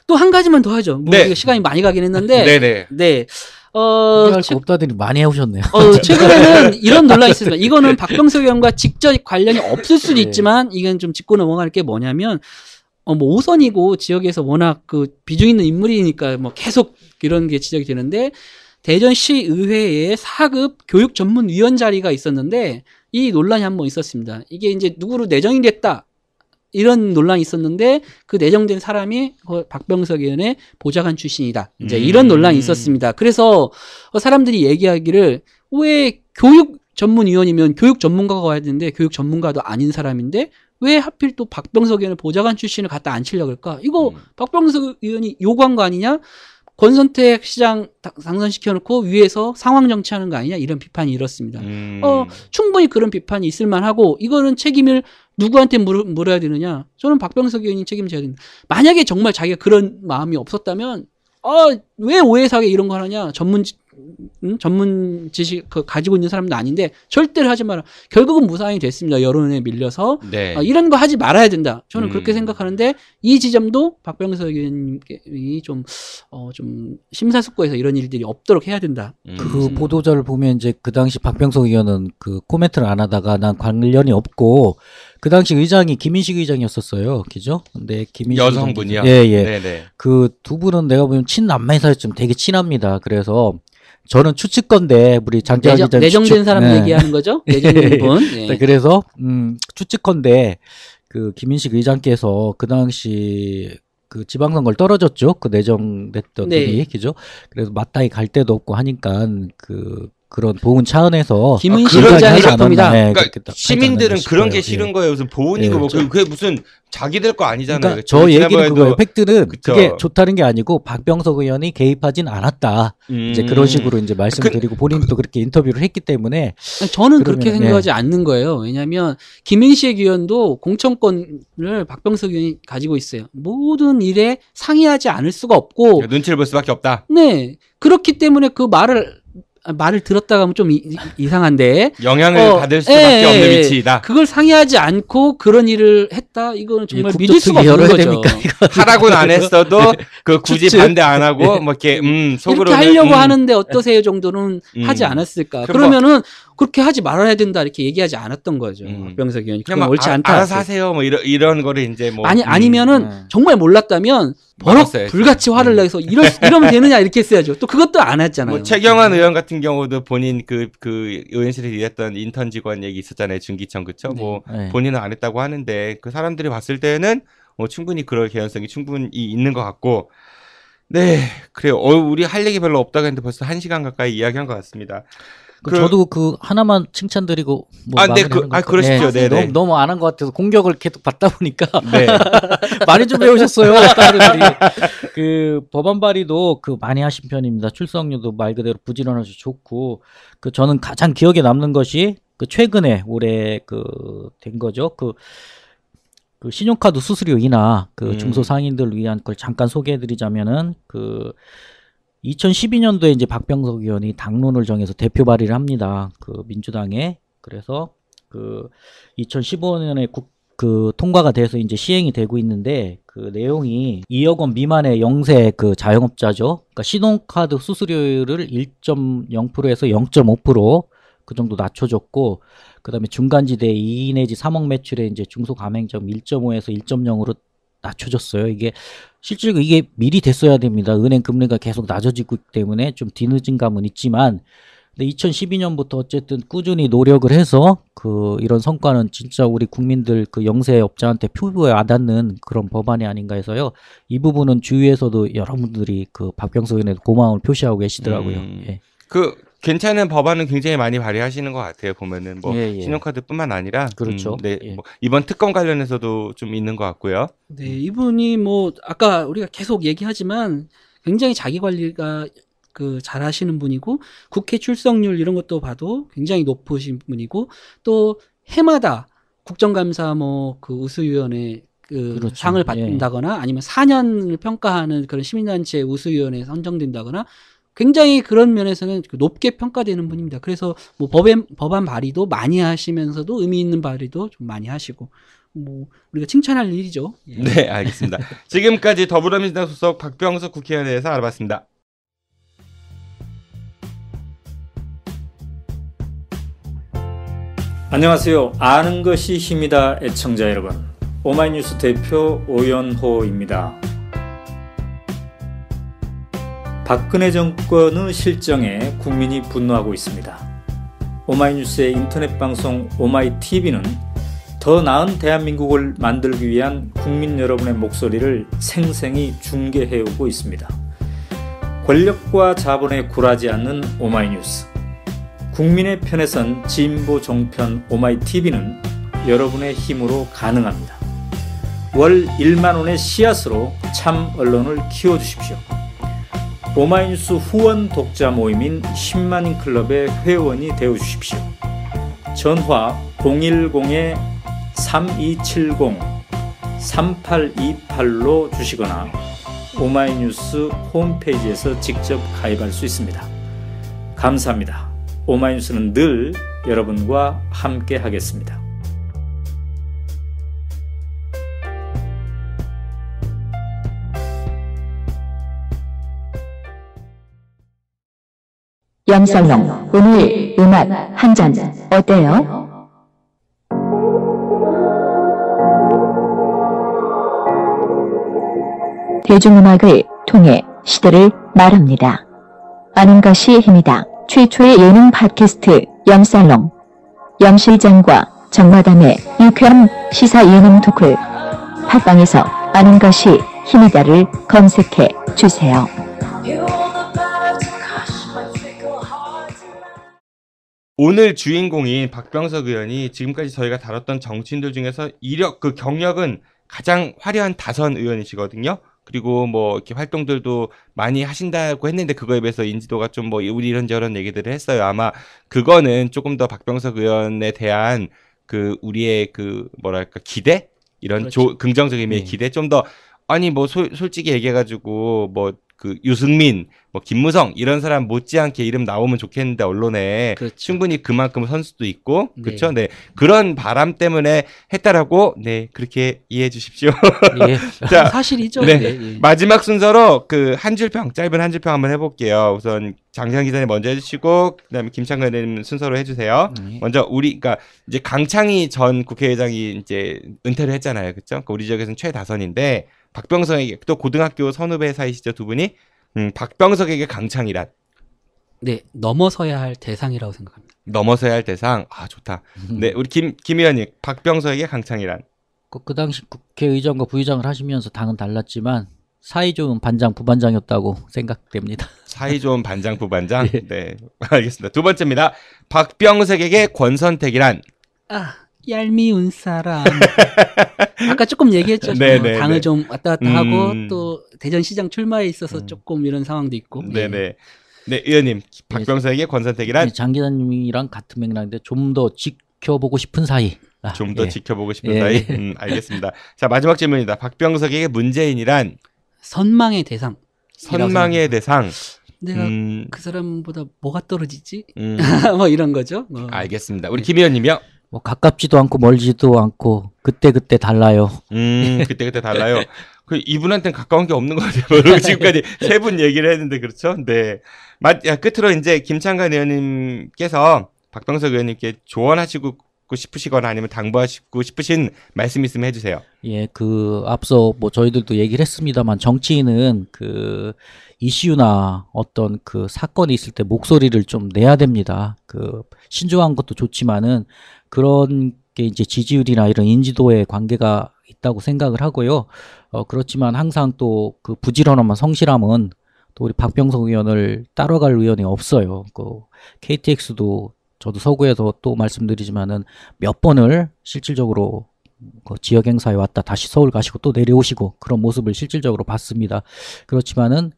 [SPEAKER 4] 또 한 가지만 더 하죠. 뭐 네.
[SPEAKER 1] 시간이 많이 가긴 했는데 네네. 네. 네.
[SPEAKER 4] 어, 책... 없다들이 많이 해오셨네요. 어, 최근에는 네.
[SPEAKER 3] 이런 논란이 있습니다. 이거는 박병석 의원과 직접 관련이 없을 수도 네. 있지만 이건 좀 짚고 넘어갈 게 뭐냐면 어, 뭐 오선이고 지역에서 워낙 그 비중 있는 인물이니까 뭐 계속 이런 게 지적이 되는데 대전시의회에 4급 교육 전문위원 자리가 있었는데 이 논란이 한 번 있었습니다. 이게 이제 누구로 내정이 됐다. 이런 논란이 있었는데 그 내정된 사람이 그 박병석 의원의 보좌관 출신이다. 이제 음. 이런 논란이 있었습니다. 그래서 어, 사람들이 얘기하기를 왜 교육 전문위원이면 교육 전문가가 와야 되는데 교육 전문가도 아닌 사람인데 왜 하필 또 박병석 의원을 보좌관 출신을 갖다 앉히려고 할까? 이거 음. 박병석 의원이 요구한 거 아니냐? 권선택 시장 당선시켜놓고 위에서 상황 정치하는 거 아니냐 이런 비판이 이렇습니다 음. 어 충분히 그런 비판이 있을만하고 이거는 책임을 누구한테 물, 물어야 되느냐? 저는 박병석 의원이 책임져야 된다. 만약에 정말 자기가 그런 마음이 없었다면 어왜 아, 오해사게 이런 거 하느냐? 전문 음? 전문 지식 그 가지고 있는 사람도 아닌데 절대로 하지 마라. 결국은 무상이 됐습니다. 여론에 밀려서 네. 어, 이런 거 하지 말아야 된다. 저는 음. 그렇게 생각하는데 이 지점도 박병석 의원님이 좀어좀 어, 심사숙고해서 이런 일들이 없도록 해야 된다. 음. 그
[SPEAKER 4] 보도자를 보면 이제 그 당시 박병석 의원은 그 코멘트를 안 하다가 난 관련이 없고 그 당시 의장이 김인식 의장이었었어요. 그죠? 근데 김인식 여성분이요. 예, 예. 그두 분은 내가 보면 친남매사였좀 되게 친합니다. 그래서 저는 추측건데 우리 장재환 기자 내정, 된 사람 네. 얘기하는 거죠? 예. 내정된 분. 네, 예. 그래서 음, 추측건데 그 김인식 의장께서 그 당시 그 지방선거를 떨어졌죠. 그 내정됐던 네. 분이 그죠. 그래서 마땅히 갈 데도 없고 하니까 그 그런 보훈 차원에서 아, 김은식 그런 시의 작품이다. 네, 그러니까 시민들은 그런 게 싶어요. 싫은 거예요. 무슨 보훈이고 예. 뭐 그-
[SPEAKER 1] 그게 무슨 자기들 거 아니잖아요. 그러니까 그렇죠. 저 얘기는 그거예요. 팩트는 그쵸. 그게
[SPEAKER 4] 좋다는 게 아니고 박병석 의원이 개입하진 않았다. 음. 이제 그런 식으로 이제 말씀드리고 그 본인도 그 그렇게 인터뷰를 했기 때문에 그러니까 저는 그렇게 그러면, 네. 생각하지 않는 거예요. 왜냐하면 김행식 의원도
[SPEAKER 3] 공천권을 박병석 의원이 가지고 있어요. 모든 일에 상의하지 않을 수가 없고,
[SPEAKER 1] 눈치를 볼 수밖에 없다.
[SPEAKER 3] 네 그렇기 때문에 그 말을 말을 들었다가 하면 좀 이, 상한데 영향을 어, 받을 수밖에 예, 없는 예. 위치이다. 그걸 상의하지 않고 그런 일을 했다. 이거는 정말 예, 믿을 수가 없는 거죠. 됩니까,
[SPEAKER 1] 하라고는 안 했어도 그 굳이 추측. 반대 안 하고 예. 뭐 이렇게 음 속으로 이렇게 하려고 음. 하는데
[SPEAKER 3] 어떠세요 정도는 음. 하지 않았을까. 뭐 그러면은 뭐. 그렇게 하지 말아야 된다 이렇게 얘기하지 않았던 거죠. 음.
[SPEAKER 1] 병석 의원이 그냥 옳지 아, 않다. 알아서 하세요. 뭐 이런 이런 거를 이제 뭐 아니 음. 아니면은 음.
[SPEAKER 3] 정말 몰랐다면 버럭 불같이 화를 음. 내서 이럴 이러면 되느냐 이렇게 했어야죠. 또 그것도 안 했잖아요. 뭐
[SPEAKER 1] 최경환 의원 같은 경우도 본인 그그 그 의원실에 일했던 인턴 직원 얘기 있었잖아요. 중기청 그쵸? 네. 뭐 네. 본인은 안 했다고 하는데 그 사람들이 봤을 때는 뭐 충분히 그럴 개연성이 충분히 있는 것 같고 네 그래요. 어 우리 할 얘기 별로 없다고 했는데 벌써 한 시간 가까이 이야기한 것 같습니다. 그, 그, 저도
[SPEAKER 4] 그 하나만 칭찬드리고 뭐 아, 네, 그, 아 그러시죠. 네, 네, 네. 너무, 너무 안 한 것 같아서 공격을 계속 받다 보니까 네. 많이 좀 배우셨어요. 그 법안 발의도 그 많이 하신 편입니다. 출석률도 말 그대로 부지런하셔 좋고 그 저는 가장 기억에 남는 것이 그 최근에 올해 그 된 거죠. 그그 그 신용카드 수수료 인하 그 음. 중소상인들 위한 걸 잠깐 소개해드리자면은 그 2012년도에 이제 박병석 의원이 당론을 정해서 대표 발의를 합니다. 그 민주당에 그래서 그 2015년에 국, 그 통과가 돼서 이제 시행이 되고 있는데 그 내용이 2억 원 미만의 영세 그 자영업자죠. 그러니까 신용카드 수수료율을 1.0%에서 0.5%그 정도 낮춰줬고 그다음에 중간지대 2 내지 3억 매출의 이제 중소가맹점 1.5에서 1.0으로 낮춰졌어요. 이게 실제로 이게 미리 됐어야 됩니다. 은행 금리가 계속 낮아지고 때문에 좀 뒤늦은 감은 있지만 근데 2012년부터 어쨌든 꾸준히 노력을 해서 그 이런 성과는 진짜 우리 국민들 그 영세업자한테 표부에 와닿는 그런 법안이 아닌가 해서요. 이 부분은 주위에서도 여러분들이 그 박병석 의원에 고마움을 표시하고 계시더라고요. 음. 예.
[SPEAKER 1] 그 괜찮은 법안은 굉장히 많이 발의하시는 것 같아요. 보면은 뭐 예, 예. 신용카드뿐만 아니라 그렇죠. 음, 네, 예. 뭐 이번 특검 관련해서도 좀 있는 것 같고요.
[SPEAKER 3] 네, 이분이 뭐 아까 우리가 계속 얘기하지만 굉장히 자기 관리가 그 잘하시는 분이고 국회 출석률 이런 것도 봐도 굉장히 높으신 분이고 또 해마다 국정감사 뭐 그 우수위원회 그 그렇죠. 상을 예. 받는다거나 아니면 4년을 평가하는 그런 시민단체 우수위원회에 선정된다거나 굉장히 그런 면에서는 그 높게 평가되는 분입니다. 그래서 뭐 법의, 법안 발의도 많이 하시면서도 의미 있는 발의도 좀 많이 하시고 뭐 우리가 칭찬할 일이죠. 예.
[SPEAKER 1] 네, 알겠습니다. 지금까지 더불어민주당 소속 박병석 국회의원에 대해서 알아봤습니다.
[SPEAKER 5] 안녕하세요. 아는 것이 힘이다 애청자 여러분. 오마이뉴스 대표 오연호입니다. 박근혜 정권의 실정에 국민이 분노하고 있습니다. 오마이뉴스의 인터넷 방송 오마이TV는 더 나은 대한민국을 만들기 위한 국민 여러분의 목소리를 생생히 중계해오고 있습니다. 권력과 자본에 굴하지 않는 오마이뉴스. 국민의 편에선 진보 종편 오마이TV는 여러분의 힘으로 가능합니다. 월 1만원의 씨앗으로 참 언론을 키워주십시오. 오마이뉴스 후원 독자 모임인 10만 인 클럽의 회원이 되어 주십시오. 전화 010-3270-3828로 주시거나 오마이뉴스 홈페이지에서 직접 가입할 수 있습니다. 감사합니다. 오마이뉴스는 늘 여러분과 함께 하겠습니다.
[SPEAKER 2] 양설롱, 오늘 음악 한 잔 어때요? 대중음악을 통해 시대를 말합니다. 아는 것이 힘이다. 최초의 예능 팟캐스트 영살롱 염실장과 정마담의 유쾌한 시사 예능 토크 팟빵에서 아는 것이 힘이다를 검색해 주세요.
[SPEAKER 1] 오늘 주인공인 박병석 의원이 지금까지 저희가 다뤘던 정치인들 중에서 이력 그 경력은 가장 화려한 다선 의원이시거든요. 그리고 뭐 이렇게 활동들도 많이 하신다고 했는데 그거에 비해서 인지도가 좀 뭐 우리 이런저런 얘기들을 했어요. 아마 그거는 조금 더 박병석 의원에 대한 그 우리의 그 뭐랄까 기대 이런 그렇죠. 조, 긍정적인 네. 기대 좀 더 아니 뭐 소, 솔직히 얘기해가지고 뭐그 유승민, 뭐 김무성 이런 사람 못지않게 이름 나오면 좋겠는데 언론에 그렇죠. 충분히 그만큼 선수도 있고 네. 그렇죠. 네 그런 바람 때문에 했다라고 네 그렇게 이해해 주십시오. 예. 자 사실이죠. 네, 네. 예. 마지막 순서로 그한 줄평 짧은 한 줄평 한번 해볼게요. 우선 장상 기자님 먼저 해주시고 그다음에 김창근 님 순서로 해주세요. 네. 먼저 우리 그러니까 이제 강창희 전 국회의장이 이제 은퇴를 했잖아요, 그렇죠? 그러니까 우리 지역에서는 최다선인데. 박병석에게 또 고등학교 선후배 사이시죠 두 분이 음, 박병석에게 강창이란 네 넘어서야 할 대상이라고 생각합니다. 넘어서야 할 대상 아 좋다. 음. 네 우리 김김 의원님 박병석에게 강창이란 그, 그
[SPEAKER 4] 당시 국회의장과 부의장을 하시면서 당은 달랐지만 사이좋은 반장 부반장이었다고
[SPEAKER 1] 생각됩니다. 사이좋은 반장 부반장 네. 네 알겠습니다. 두 번째입니다. 박병석에게 권선택이란
[SPEAKER 3] 아 얄미운 사람. 아까 조금 얘기했죠아 네네, 어, 당을 네. 좀 왔다 갔다 음... 하고 또 대전시장 출마에 있어서 음... 조금
[SPEAKER 4] 이런 상황도 있고. 네네. 네. 예. 네 의원님 박병석에게 권선택이란 장기자님이랑 같은
[SPEAKER 1] 맥락인데 좀 더 지켜보고 싶은 사이. 아, 좀더 예. 지켜보고 싶은 예. 사이. 음, 알겠습니다. 자 마지막 질문입니다 박병석에게 문재인이란
[SPEAKER 3] 선망의 대상.
[SPEAKER 1] 선망의 대상. 내가 음... 그
[SPEAKER 3] 사람보다 뭐가 떨어지지? 음... 뭐 이런 거죠.
[SPEAKER 1] 뭐. 알겠습니다. 우리 김 의원님이요.
[SPEAKER 4] 뭐 가깝지도 않고 멀지도 않고 그때 그때 달라요.
[SPEAKER 1] 음 그때 그때 달라요. 그 이분한테는 가까운 게 없는 것 같아요. 지금까지 세 분 얘기를 했는데 그렇죠. 네. 맞. 야 끝으로 이제 김창관 의원님께서 박병석 의원님께 조언하시고 싶으시거나 아니면 당부하시고 싶으신 말씀 있으면 해주세요.
[SPEAKER 4] 예, 그 앞서 뭐 저희들도 얘기를 했습니다만 정치인은 그 이슈나 어떤 그 사건이 있을 때 목소리를 좀 내야 됩니다. 그 신중한 것도 좋지만은 그런 게 이제 지지율이나 이런 인지도에 관계가 있다고 생각을 하고요. 어, 그렇지만 항상 또 그 부지런함과 성실함은 또 우리 박병석 의원을 따라갈 의원이 없어요. 그 KTX도 저도 서구에서 또 말씀드리지만은 몇 번을 실질적으로 그 지역 행사에 왔다 다시 서울 가시고 또 내려오시고 그런 모습을 실질적으로 봤습니다. 그렇지만은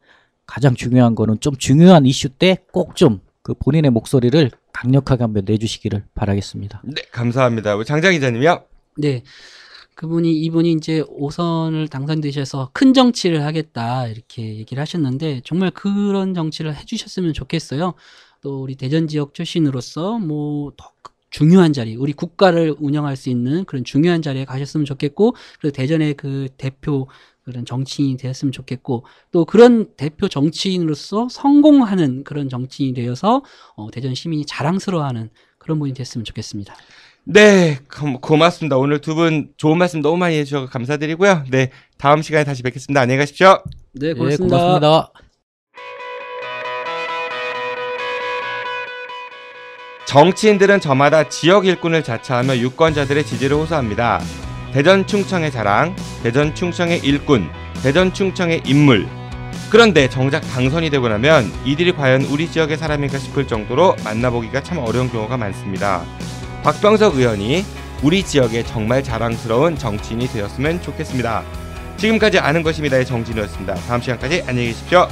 [SPEAKER 4] 가장 중요한 거는 좀 중요한 이슈 때 꼭 좀 그 본인의 목소리를 강력하게 한번
[SPEAKER 1] 내주시기를 바라겠습니다. 네, 감사합니다. 우리 장장 기자님이 네. 그분이
[SPEAKER 3] 이분이 이제 오선을 당선되셔서 큰 정치를 하겠다 이렇게 얘기를 하셨는데 정말 그런 정치를 해주셨으면 좋겠어요. 또 우리 대전 지역 출신으로서 뭐 더 중요한 자리, 우리 국가를 운영할 수 있는 그런 중요한 자리에 가셨으면 좋겠고, 그리고 대전의 그 대표 그런 정치인이 되었으면 좋겠고, 또 그런 대표 정치인으로서 성공하는 그런 정치인이 되어서 어, 대전 시민이 자랑스러워하는
[SPEAKER 1] 그런 분이 됐으면 좋겠습니다. 네, 고맙습니다. 오늘 두 분 좋은 말씀 너무 많이 해주셔서 감사드리고요. 네, 다음 시간에 다시 뵙겠습니다. 안녕히 가십시오. 네, 고맙습니다. 네, 고맙습니다. 정치인들은 저마다 지역 일꾼을 자처하며 유권자들의 지지를 호소합니다. 대전 충청의 자랑, 대전 충청의 일꾼, 대전 충청의 인물. 그런데 정작 당선이 되고 나면 이들이 과연 우리 지역의 사람인가 싶을 정도로 만나보기가 참 어려운 경우가 많습니다. 박병석 의원이 우리 지역의 정말 자랑스러운 정치인이 되었으면 좋겠습니다. 지금까지 아는 것입니다의 정진이었습니다. 다음 시간까지 안녕히 계십시오.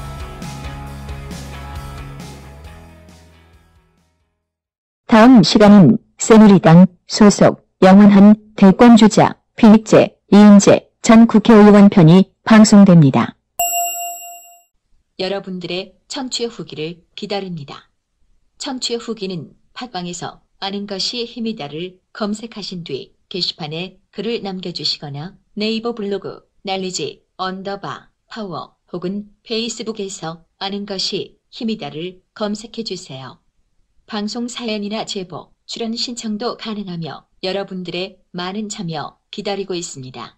[SPEAKER 2] 다음 시간은 새누리당 소속 영원한 대권주자 피익재 이은재전 국회의원 편이 방송됩니다. 여러분들의 청취 후기를 기다립니다. 청취 후기는 팟빵에서 아는 것이 힘이다를 검색하신 뒤 게시판에 글을 남겨주시거나 네이버 블로그 날리지 언더바 파워 혹은 페이스북에서 아는 것이 힘이다를 검색해 주세요. 방송 사연이나 제보, 출연 신청도 가능하며 여러분들의 많은 참여 기다리고 있습니다.